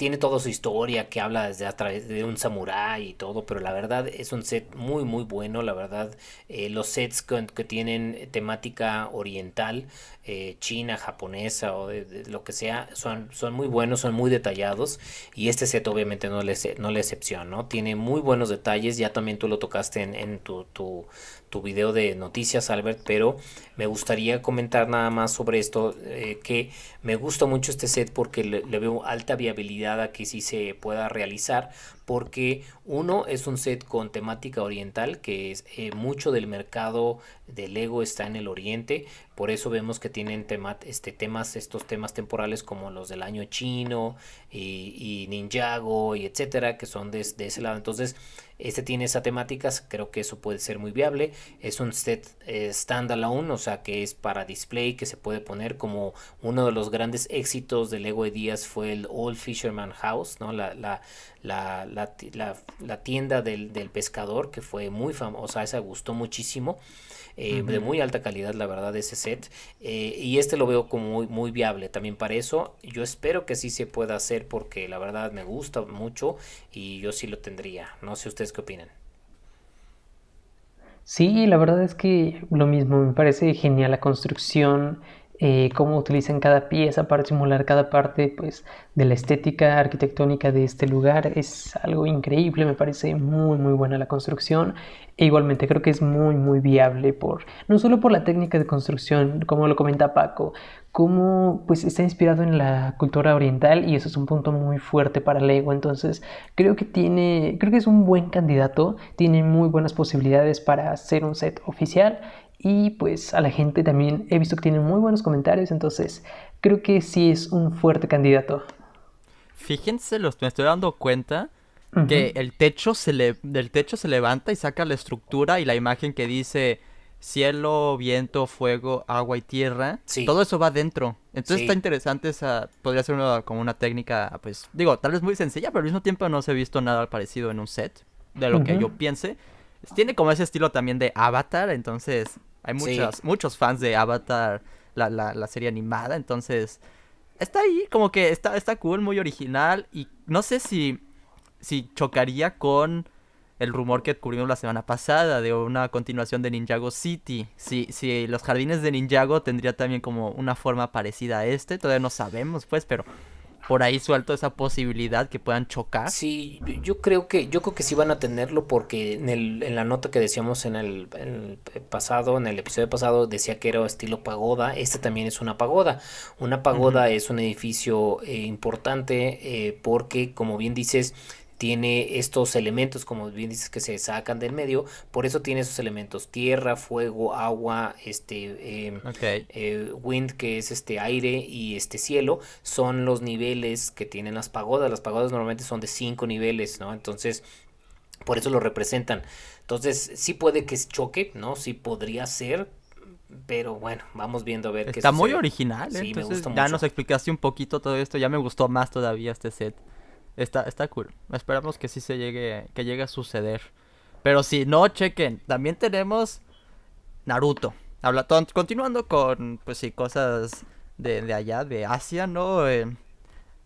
tiene toda su historia que habla desde a través de un samurái y todo, pero la verdad es un set muy muy bueno, la verdad eh, los sets que, tienen temática oriental, eh, china, japonesa o lo que sea, son, son muy buenos, son muy detallados y este set obviamente no le, no le excepción, ¿no? Tiene muy buenos detalles, ya también tú lo tocaste en, tu, tu, tu, video de noticias Albert, pero me gustaría comentar nada más sobre esto eh, que me gusta mucho este set porque le, veo alta viabilidad a que sí se pueda realizar, porque uno es un set con temática oriental, que es eh, mucho del mercado del Lego está en el oriente, por eso vemos que tienen este, temas, estos temas temporales como los del año chino y, Ninjago y etcétera, que son de, ese lado. Entonces, este tiene esa temáticas creo que eso puede ser muy viable. Es un set eh, standalone, o sea que es para display, que se puede poner como uno de los grandes éxitos de Lego Díaz fue el Old Fisherman House, ¿no? La, la, tienda del, pescador, que fue muy famosa, esa gustó muchísimo. Eh, de muy alta calidad, la verdad, ese set. Eh, y este lo veo como muy, muy viable también para eso. Yo espero que sí se pueda hacer porque la verdad me gusta mucho y yo sí lo tendría. No sé ustedes qué opinan. Sí, la verdad es que lo mismo, me parece genial la construcción, eh, cómo utilizan cada pieza para simular cada parte pues, de la estética arquitectónica de este lugar. Es algo increíble, me parece muy muy buena la construcción. E igualmente creo que es muy muy viable por no solo por la técnica de construcción, como lo comenta Paco, como pues está inspirado en la cultura oriental y eso es un punto muy fuerte para Lego. Entonces creo que tiene, creo que es un buen candidato, tiene muy buenas posibilidades para ser un set oficial y pues a la gente también he visto que tienen muy buenos comentarios, entonces creo que sí es un fuerte candidato. Fíjense, los, me estoy dando cuenta que el techo se le, del techo se levanta y saca la estructura y la imagen que dice cielo, viento, fuego, agua y tierra. Todo eso va dentro. Entonces está interesante esa, podría ser como una técnica, pues digo, tal vez muy sencilla, pero al mismo tiempo no se ha visto nada parecido en un set, de lo que yo piense. Tiene como ese estilo también de avatar, entonces hay muchos, muchos fans de Avatar, la, la, la, serie animada, entonces está ahí, como que está, está cool, muy original y no sé si, si chocaría con el rumor que cubrimos la semana pasada de una continuación de Ninjago City. Si, si los jardines de Ninjago tendría también como una forma parecida a este, todavía no sabemos pues, pero por ahí suelto esa posibilidad que puedan chocar. Sí, yo creo que yo creo que sí van a tenerlo porque en, el, en la nota que decíamos en el, pasado, en el episodio pasado decía que era estilo pagoda. Este también es una pagoda. Una pagoda es un edificio eh, importante eh, porque, como bien dices, tiene estos elementos, como bien dices, que se sacan del medio, por eso tiene esos elementos, tierra, fuego, agua, este, em, eh, wind, que es este aire, y este cielo, son los niveles que tienen las pagodas, las pagodas normalmente son de cinco niveles, ¿no? Entonces, por eso lo representan. Entonces, sí puede que choque, ¿no? Sí podría ser, pero bueno, vamos viendo a ver Está Está muy original, Entonces, ya nos explicaste un poquito todo esto, ya me gustó más todavía este set. Está, está cool. Esperamos que sí se llegue, que llegue a suceder. Pero si no, chequen. También tenemos Naruto. Habla, continuando con, pues sí, cosas de, allá, de Asia, ¿no? Eh,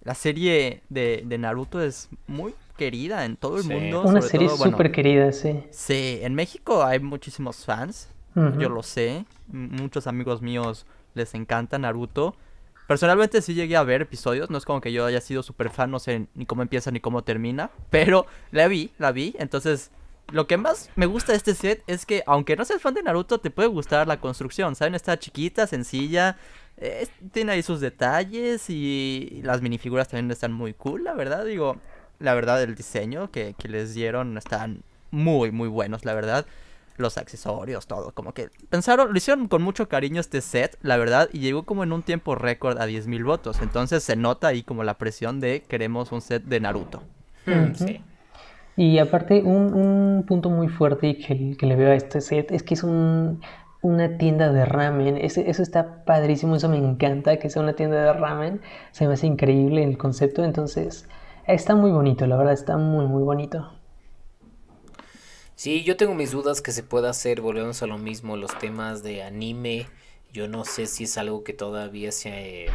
la serie de, de, Naruto es muy querida en todo el sí. mundo. Una serie súper querida, sí. Sí, en México hay muchísimos fans, yo lo sé. Muchos amigos míos les encanta Naruto. Personalmente sí llegué a ver episodios, no es como que yo haya sido súper fan, no sé ni cómo empieza ni cómo termina, pero la vi, la vi, entonces lo que más me gusta de este set es que aunque no seas fan de Naruto, te puede gustar la construcción, ¿saben? Está chiquita, sencilla, tiene ahí sus detalles y las minifiguras también están muy cool, la verdad, digo, la verdad el diseño que les dieron están muy, muy buenos, la verdad los accesorios, todo. Como que pensaron, lo hicieron con mucho cariño este set, la verdad, y llegó como en un tiempo récord a 10.000 votos. Entonces se nota ahí como la presión de queremos un set de Naruto. Mm, sí. Y aparte, un, punto muy fuerte que, que le veo a este set es que es una tienda de ramen. eso está padrísimo, eso me encanta, que sea una tienda de ramen. Se me hace increíble el concepto, entonces está muy bonito, la verdad, está muy, muy bonito. Sí, yo tengo mis dudas que se pueda hacer, volvemos a lo mismo, los temas de anime, yo no sé si es algo que todavía sea eh,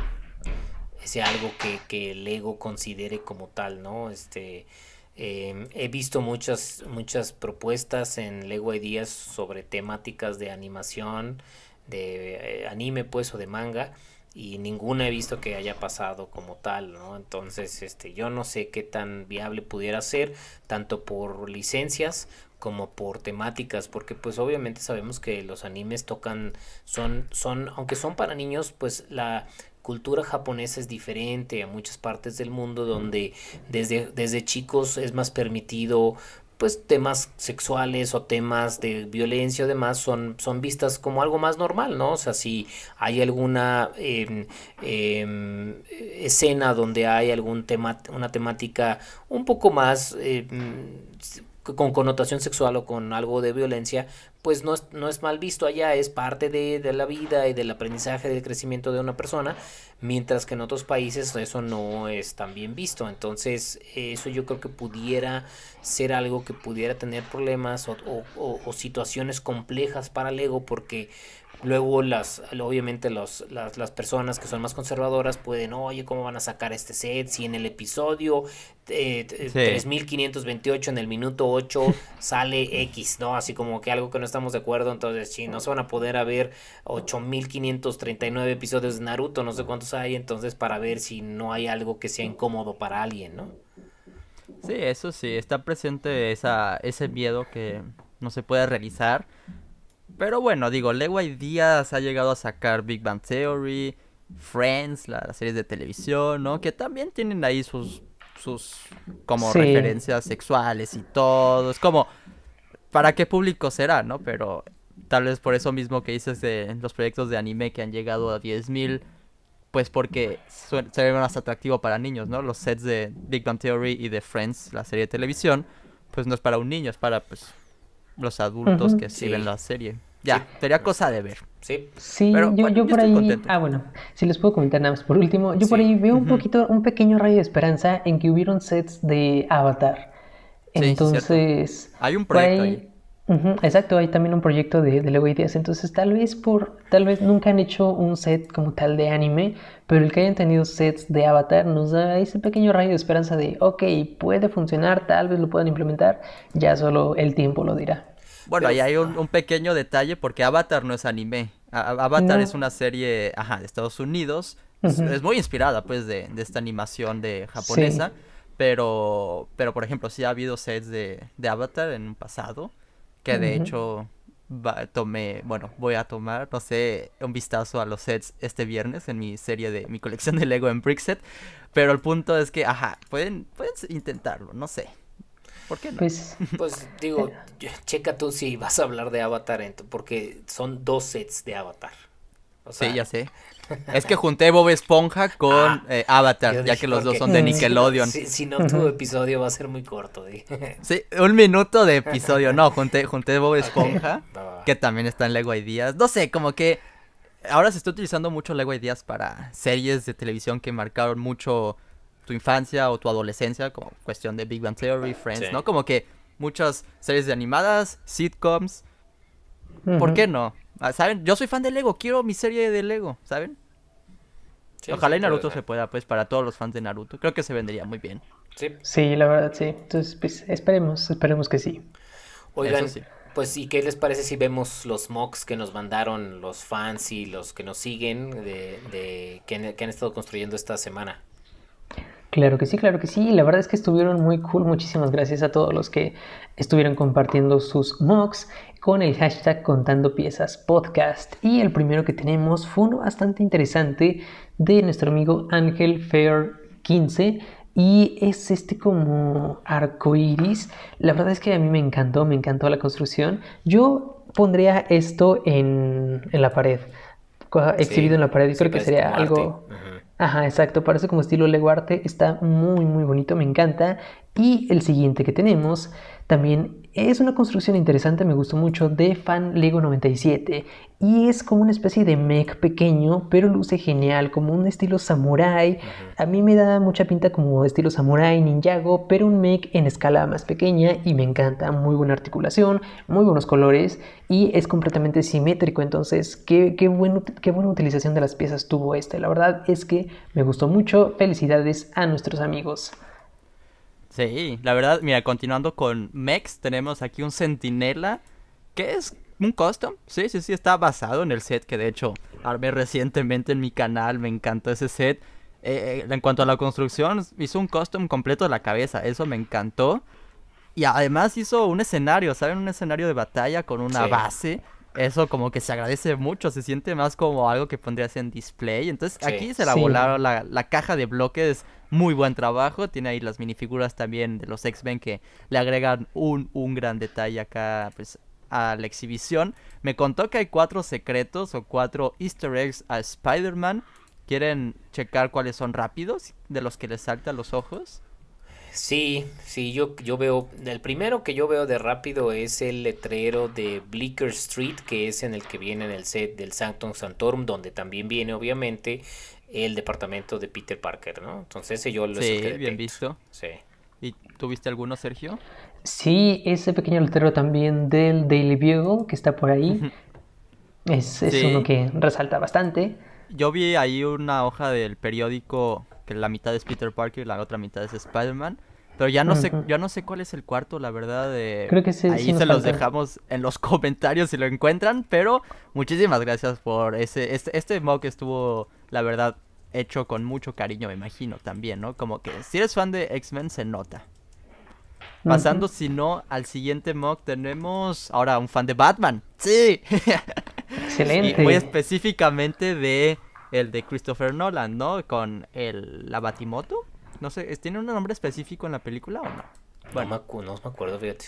sea algo que, que, el considere como tal, ¿no? Este, eh, he visto muchas, muchas propuestas en Lego Ideas sobre temáticas de animación, de eh, anime pues o de manga y ninguna he visto que haya pasado como tal, ¿no? Entonces, este, yo no sé qué tan viable pudiera ser, tanto por licencias como por temáticas, porque pues obviamente sabemos que los animes tocan, son, son, aunque son para niños, pues la cultura japonesa es diferente a muchas partes del mundo donde desde, desde chicos es más permitido pues temas sexuales o temas de violencia o demás son, son vistas como algo más normal, ¿no? O sea, si hay alguna em, em, escena donde hay algún tema, una temática un poco más em, con connotación sexual o con algo de violencia, pues no es, no es mal visto allá, es parte de, de, la vida y del aprendizaje, del crecimiento de una persona, mientras que en otros países eso no es tan bien visto. Entonces, eso yo creo que pudiera ser algo que pudiera tener problemas o, o situaciones complejas para el ego, porque Luego, las, obviamente, las, personas que son más conservadoras pueden, oye, ¿cómo van a sacar este set? Si en el episodio 3528 eh, en el minuto 8 sale X, ¿no? Así como que algo que no estamos de acuerdo, entonces, si no se van a poder ver 8539 episodios de Naruto, no sé cuántos hay, entonces, para ver si no hay algo que sea incómodo para alguien, ¿no? Sí, eso sí, está presente esa, ese miedo que no se puede realizar pero bueno, digo, y Díaz ha llegado a sacar Big Bang Theory, Friends, las series de televisión, ¿no? Que también tienen ahí sus, sus como referencias sexuales y todo. Es como, ¿para qué público será, no? Pero tal vez por eso mismo que dices de los proyectos de anime que han llegado a 10.000, pues porque se ven más atractivo para niños, ¿no? Los sets de Big Bang Theory y de Friends, la serie de televisión, pues no es para un niño, es para pues los adultos que siguen la serie ya, sería cosa de ver. Sí, yo, por ahí. Ah, bueno, si les puedo comentar nada más. Por último, yo por ahí veo un poquito, un pequeño rayo de esperanza en que hubieron sets de Avatar. Entonces. Hay un proyecto ahí. exacto, hay también un proyecto de, Lego Ideas. Entonces, tal vez por, tal vez nunca han hecho un set como tal de anime, pero el que hayan tenido sets de Avatar nos da ese pequeño rayo de esperanza de, ok, puede funcionar, tal vez lo puedan implementar, ya solo el tiempo lo dirá. Bueno, y hay un, pequeño detalle porque Avatar no es anime. Avatar es una serie ajá, de Estados Unidos. es, muy inspirada, pues, de, esta animación de japonesa. Pero, pero, por ejemplo, sí ha habido sets de, de Avatar en un pasado. Que de hecho tomé, bueno, voy a tomar, no sé, un vistazo a los sets este viernes en mi serie de mi colección de Lego en Brickset. Pero el punto es que, ajá, pueden, pueden intentarlo, no sé. ¿Por qué no? Pues, pues digo, checa tú si vas a hablar de Avatar, porque son dos sets de Avatar. Sí, ya sé. Es que junté Bob Esponja con ah, eh, Avatar, ya que los dos son de mm. Nickelodeon. Si, no, tu episodio va a ser muy corto. Dije. Sí, un minuto de episodio. No, junté, junté Bob Esponja, que también está en Lego Ideas. No sé, como que ahora se está utilizando mucho Lego Ideas para series de televisión que marcaron mucho tu infancia o tu adolescencia, como cuestión de Big Bang Theory, Friends, ¿no? Como que muchas series de animadas, sitcoms. ¿Por qué no? Ah, ¿Saben? Yo soy fan de Lego, quiero mi serie de Lego, ¿saben? Ojalá y Naruto se pueda, pues, para todos los fans de Naruto. Creo que se vendería muy bien. Sí, la verdad, sí. Entonces, pues, esperemos, esperemos que sí. Oigan, pues, ¿y qué les parece si vemos los mocks que nos mandaron los fans y los que nos siguen de, de que han estado construyendo esta semana? Claro que sí, claro que sí. La verdad es que estuvieron muy cool. Muchísimas gracias a todos los que estuvieron compartiendo sus mocks con el hashtag Contando Piezas Podcast. Y el primero que tenemos fue uno bastante interesante de nuestro amigo Ángel Fair 15 y es este como arco iris. La verdad es que a mí me encantó, me encantó la construcción. Yo pondría esto en, en la pared, exhibido en la pared, y creo que sería algo. Ajá, exacto, parece como estilo leguarte, está muy muy bonito, me encanta. Y el siguiente que tenemos también es una construcción interesante, me gustó mucho, de Fan Lego 97. Y es como una especie de mech pequeño, pero luce genial, como un estilo samurai. A mí me da mucha pinta como estilo samurai, ninjago, pero un mech en escala más pequeña y me encanta. Muy buena articulación, muy buenos colores y es completamente simétrico. Entonces, qué, qué buena utilización de las piezas tuvo este. La verdad es que me gustó mucho. Felicidades a nuestros amigos. Sí, la verdad, mira, continuando con Mex, tenemos aquí un Sentinela, que es un custom, sí, sí, sí, está basado en el set que de hecho armé recientemente en mi canal, me encantó ese set. Eh, eh, en cuanto a la construcción, hizo un custom completo de la cabeza, eso me encantó. Y además hizo un escenario, ¿saben? Un escenario de batalla con una base. Eso como que se agradece mucho, se siente más como algo que pondrías en display. Entonces aquí se la volaron la, la caja de bloques muy buen trabajo. Tiene ahí las minifiguras también de los X-Men que le agregan un, un gran detalle acá pues, a la exhibición. Me contó que hay cuatro secretos o cuatro easter eggs a Spider-Man. ¿Quieren checar cuáles son rápidos de los que les a los ojos? Sí, sí, yo, yo veo, el primero que yo veo de rápido es el letrero de Bleecker Street, que es en el que viene en el set del Sanctum Santorum, donde también viene obviamente el departamento de Peter Parker, ¿no? Entonces ese yo lo Sí, bien visto. Sí. ¿Y tuviste alguno, Sergio? Sí, ese pequeño letrero también del Daily Bugle que está por ahí. es, uno que resalta bastante. Yo vi ahí una hoja del periódico que la mitad es Peter Parker y la otra mitad es Spider-Man. Pero ya no sé, ya no sé cuál es el cuarto, la verdad. De... Eh, Creo que Ahí se los dejamos en los comentarios si lo encuentran. Pero muchísimas gracias por ese, este, este que estuvo la verdad, hecho con mucho cariño, me imagino también, ¿no? Como que si eres fan de X-Men, se nota. Pasando, si no, al siguiente mock tenemos ahora un fan de Batman. Sí. Excelente. Y muy específicamente de el de Christopher Nolan, ¿no? Con el la Batimoto. No sé, ¿tiene un nombre específico en la película o no? Bueno, no, me, me acuerdo, fíjate.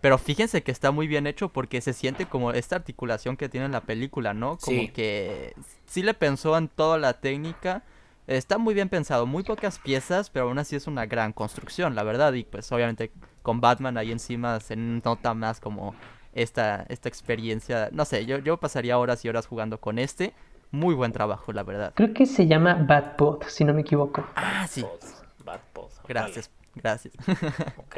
Pero fíjense que está muy bien hecho porque se siente como esta articulación que tiene en la película, ¿no? Como que sí le pensó en toda la técnica. Está muy bien pensado, muy pocas piezas, pero aún así es una gran construcción, la verdad. Y pues obviamente con Batman ahí encima se nota más como esta, esta experiencia. No sé, yo, yo pasaría horas y horas jugando con este. Muy buen trabajo, la verdad. Creo que se llama Batpod, si no me equivoco. Ah, sí. Gracias, gracias. ok.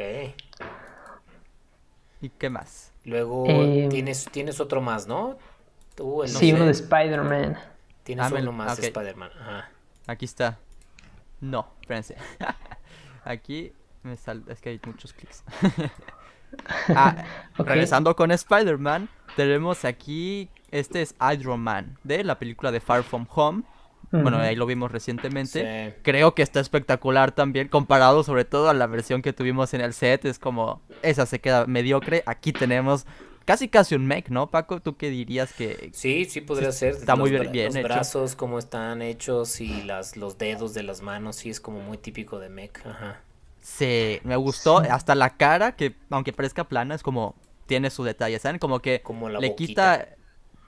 ¿Y qué más? Luego em, tienes, tienes otro más, ¿no? sí, uno de Spider-Man. Tienes ah, uno más de Spider-Man. Aquí está. No, espérense. Aquí me Es que hay muchos clics. Ah, regresando con Spider-Man, tenemos aquí. Este es Iron Man, de la película de Far From Home. Bueno, ahí lo vimos recientemente. Creo que está espectacular también, comparado sobre todo a la versión que tuvimos en el set. Es como, esa se queda mediocre. Aquí tenemos casi casi un mech, ¿no, Paco? ¿Tú qué dirías que...? Sí, sí podría ser. Está muy bien, Los brazos, como están hechos y las, los dedos de las manos, sí es como muy típico de mech. Ajá. Sí, me gustó. Hasta la cara, que aunque parezca plana, es como... Tiene su detalle, ¿saben? Como que le quita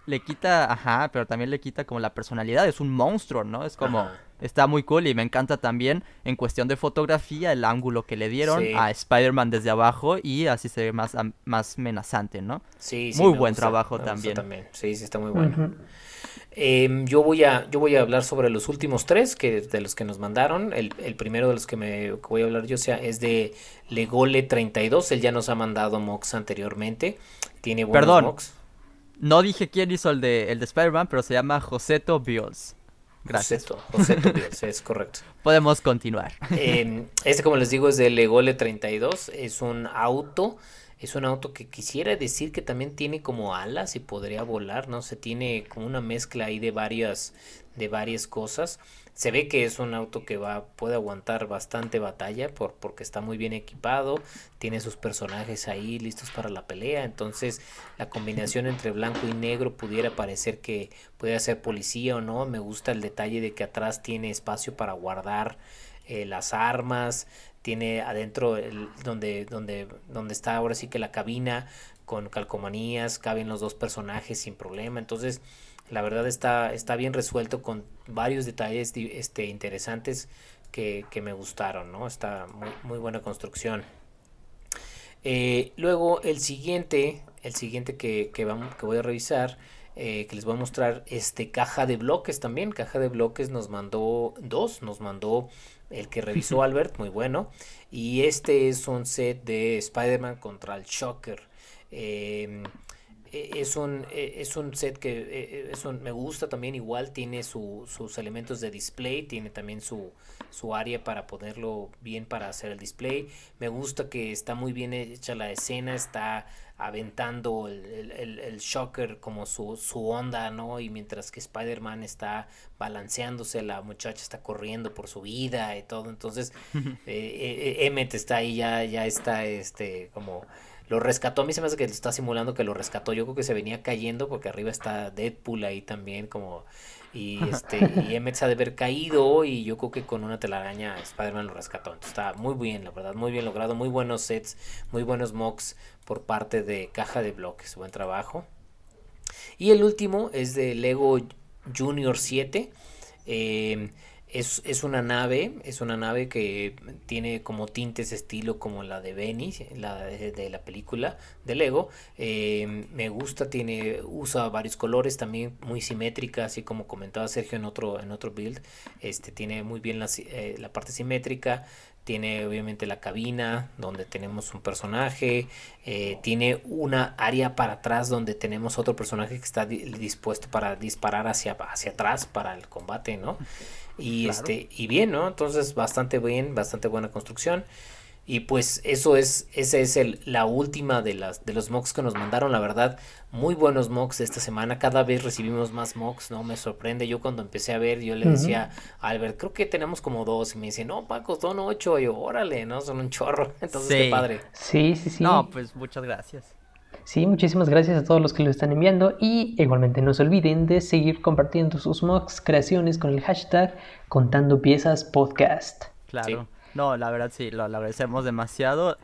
le quita, ajá, pero también le quita como la personalidad, es un monstruo, ¿no? Es como, está muy cool y me encanta también en cuestión de fotografía el ángulo que le dieron a Spider-Man desde abajo y así se ve más, más amenazante, ¿no? Sí, sí. Muy buen trabajo también. también. Sí, sí, está muy bueno. Em, yo, voy a, yo voy a hablar sobre los últimos tres que, de los que nos mandaron. El, primero de los que me voy a hablar yo sea, es de Legole 32. Él ya nos ha mandado Mox anteriormente. Tiene buenos Perdón. No dije quién hizo el de, el de Spider-Man, pero se llama Joseto Bills. Gracias. Joseto, Bills, es correcto. Podemos continuar. Em, este, como les digo, es del Egole 32. Es un auto. Es un auto que quisiera decir que también tiene como alas y podría volar, ¿no? Se tiene como una mezcla ahí de varias, de varias cosas. Se ve que es un auto que va, puede aguantar bastante batalla por, porque está muy bien equipado, tiene sus personajes ahí listos para la pelea, entonces la combinación entre blanco y negro pudiera parecer que puede ser policía o no, me gusta el detalle de que atrás tiene espacio para guardar eh, las armas, tiene adentro el, donde, donde, donde está ahora sí que la cabina con calcomanías, caben los dos personajes sin problema, entonces la verdad está, está bien resuelto con varios detalles este, interesantes que, me gustaron, ¿no? Está muy, buena construcción. Eh, luego el siguiente, el siguiente que, vamos, que voy a revisar, eh, que les voy a mostrar, este caja de bloques también. Caja de bloques nos mandó dos, nos mandó el que revisó Albert, muy bueno. Y este es un set de Spider-Man contra el Shocker. Eh, e, es un, e, es un set que e, es me gusta también igual, tiene su, sus elementos de display, tiene también su, su área para ponerlo bien para hacer el display. Me gusta que está muy bien hecha la escena, está aventando el, shocker como su, su onda, ¿no? Y mientras que Spider-Man está balanceándose, la muchacha está corriendo por su vida y todo. Entonces, eh, eh, eh está ahí, ya, ya está este como lo rescató, a mí se me hace que lo está simulando que lo rescató. Yo creo que se venía cayendo porque arriba está Deadpool ahí también como... Y, este, y Emmett se ha de haber caído y yo creo que con una telaraña Spider-Man lo rescató. Entonces, está muy bien, la verdad, muy bien logrado. Muy buenos sets, muy buenos mocks por parte de Caja de Bloques. Buen trabajo. Y el último es de Lego Junior 7. Eh, em, es, una nave, es una nave que tiene como tintes estilo como la de Benny, la de, la película de Lego. Eh, me gusta, tiene, usa varios colores también muy simétrica, así como comentaba Sergio en otro, en otro build. Este tiene muy bien eh, la, parte simétrica. Tiene obviamente la cabina donde tenemos un personaje. Eh, tiene una área para atrás donde tenemos otro personaje que está dispuesto para disparar hacia, hacia atrás para el combate, ¿no? Y este, y bien, ¿no? Entonces, bastante bien, bastante buena construcción. Y pues eso es, esa es el, la última de las de los mocks que nos mandaron, la verdad, muy buenos mocks esta semana, cada vez recibimos más mocks, ¿no? Me sorprende, yo cuando empecé a ver, yo le decía a Albert, creo que tenemos como dos, y me dice, no, Paco, son ocho, y yo, órale, ¿no? Son un chorro, entonces qué padre. Sí, sí, sí. No, pues muchas gracias. Sí, muchísimas gracias a todos los que lo están enviando y igualmente no se olviden de seguir compartiendo sus mocks, creaciones con el hashtag Contando Piezas Podcast. Claro. No, la verdad sí, lo, agradecemos demasiado.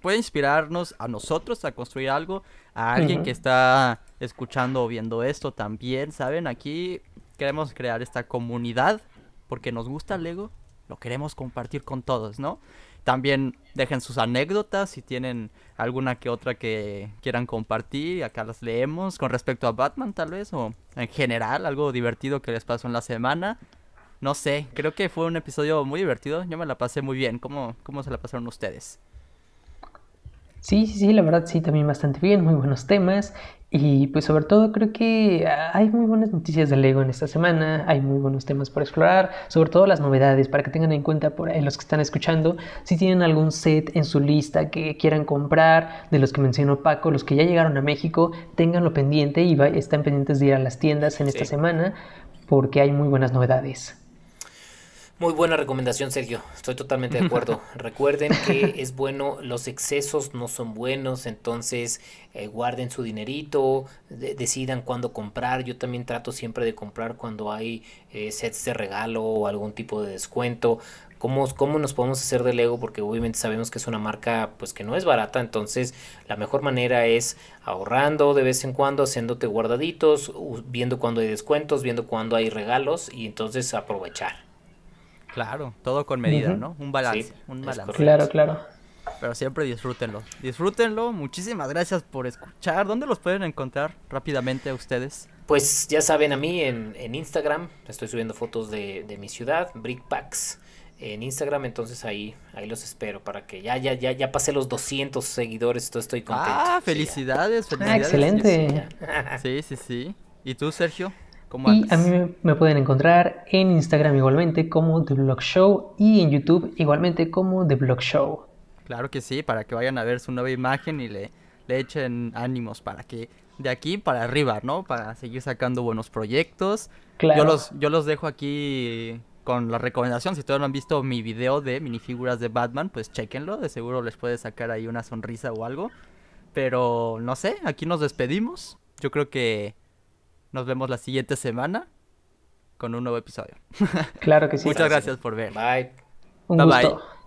Puede inspirarnos a nosotros a construir algo, a alguien que está escuchando o viendo esto también, ¿saben? Aquí queremos crear esta comunidad porque nos gusta el Lego, lo queremos compartir con todos, ¿no? También dejen sus anécdotas, si tienen alguna que otra que quieran compartir, acá las leemos con respecto a Batman tal vez, o en general algo divertido que les pasó en la semana. No sé, creo que fue un episodio muy divertido, yo me la pasé muy bien, ¿cómo, cómo se la pasaron ustedes? Sí, sí, sí, la verdad sí, también bastante bien, muy buenos temas. Y pues sobre todo creo que hay muy buenas noticias de Lego en esta semana, hay muy buenos temas por explorar, sobre todo las novedades, para que tengan en cuenta por los que están escuchando, si tienen algún set en su lista que quieran comprar, de los que mencionó Paco, los que ya llegaron a México, tenganlo pendiente y están pendientes de ir a las tiendas en esta semana porque hay muy buenas novedades. Muy buena recomendación, Sergio. Estoy totalmente de acuerdo. Recuerden que es bueno, los excesos no son buenos, entonces eh, guarden su dinerito, decidan cuándo comprar. Yo también trato siempre de comprar cuando hay eh, sets de regalo o algún tipo de descuento. ¿Cómo, ¿Cómo nos podemos hacer del ego? Porque obviamente sabemos que es una marca pues que no es barata, entonces la mejor manera es ahorrando de vez en cuando, haciéndote guardaditos, viendo cuando hay descuentos, viendo cuando hay regalos y entonces aprovechar. Claro, todo con medida, ¿no? Un balance, un balance. Claro, claro. Pero siempre disfrútenlo. Disfrútenlo. Muchísimas gracias por escuchar. ¿Dónde los pueden encontrar rápidamente a ustedes? Pues ya saben, a mí en, Instagram estoy subiendo fotos de, mi ciudad, Brickpacks en Instagram, entonces ahí, ahí los espero para que ya, ya, ya, ya pasé los 200 seguidores, estoy ah, contento. Ah, felicidades, felicidades. excelente. Sí, sí, sí. ¿Y tú, Sergio? y a mí me pueden encontrar en Instagram igualmente como The Blog Show y en YouTube igualmente como The Blog Show. Claro que sí, para que vayan a ver su nueva imagen y le, le echen ánimos para que de aquí para arriba, ¿no? Para seguir sacando buenos proyectos. Claro. Yo los, yo los dejo aquí con la recomendación. Si todavía no han visto mi video de minifiguras de Batman, pues chequenlo. De seguro les puede sacar ahí una sonrisa o algo. Pero no sé, aquí nos despedimos. Yo creo que nos vemos la siguiente semana con un nuevo episodio. Claro que sí. Muchas gracias por ver. Bye. Un gusto.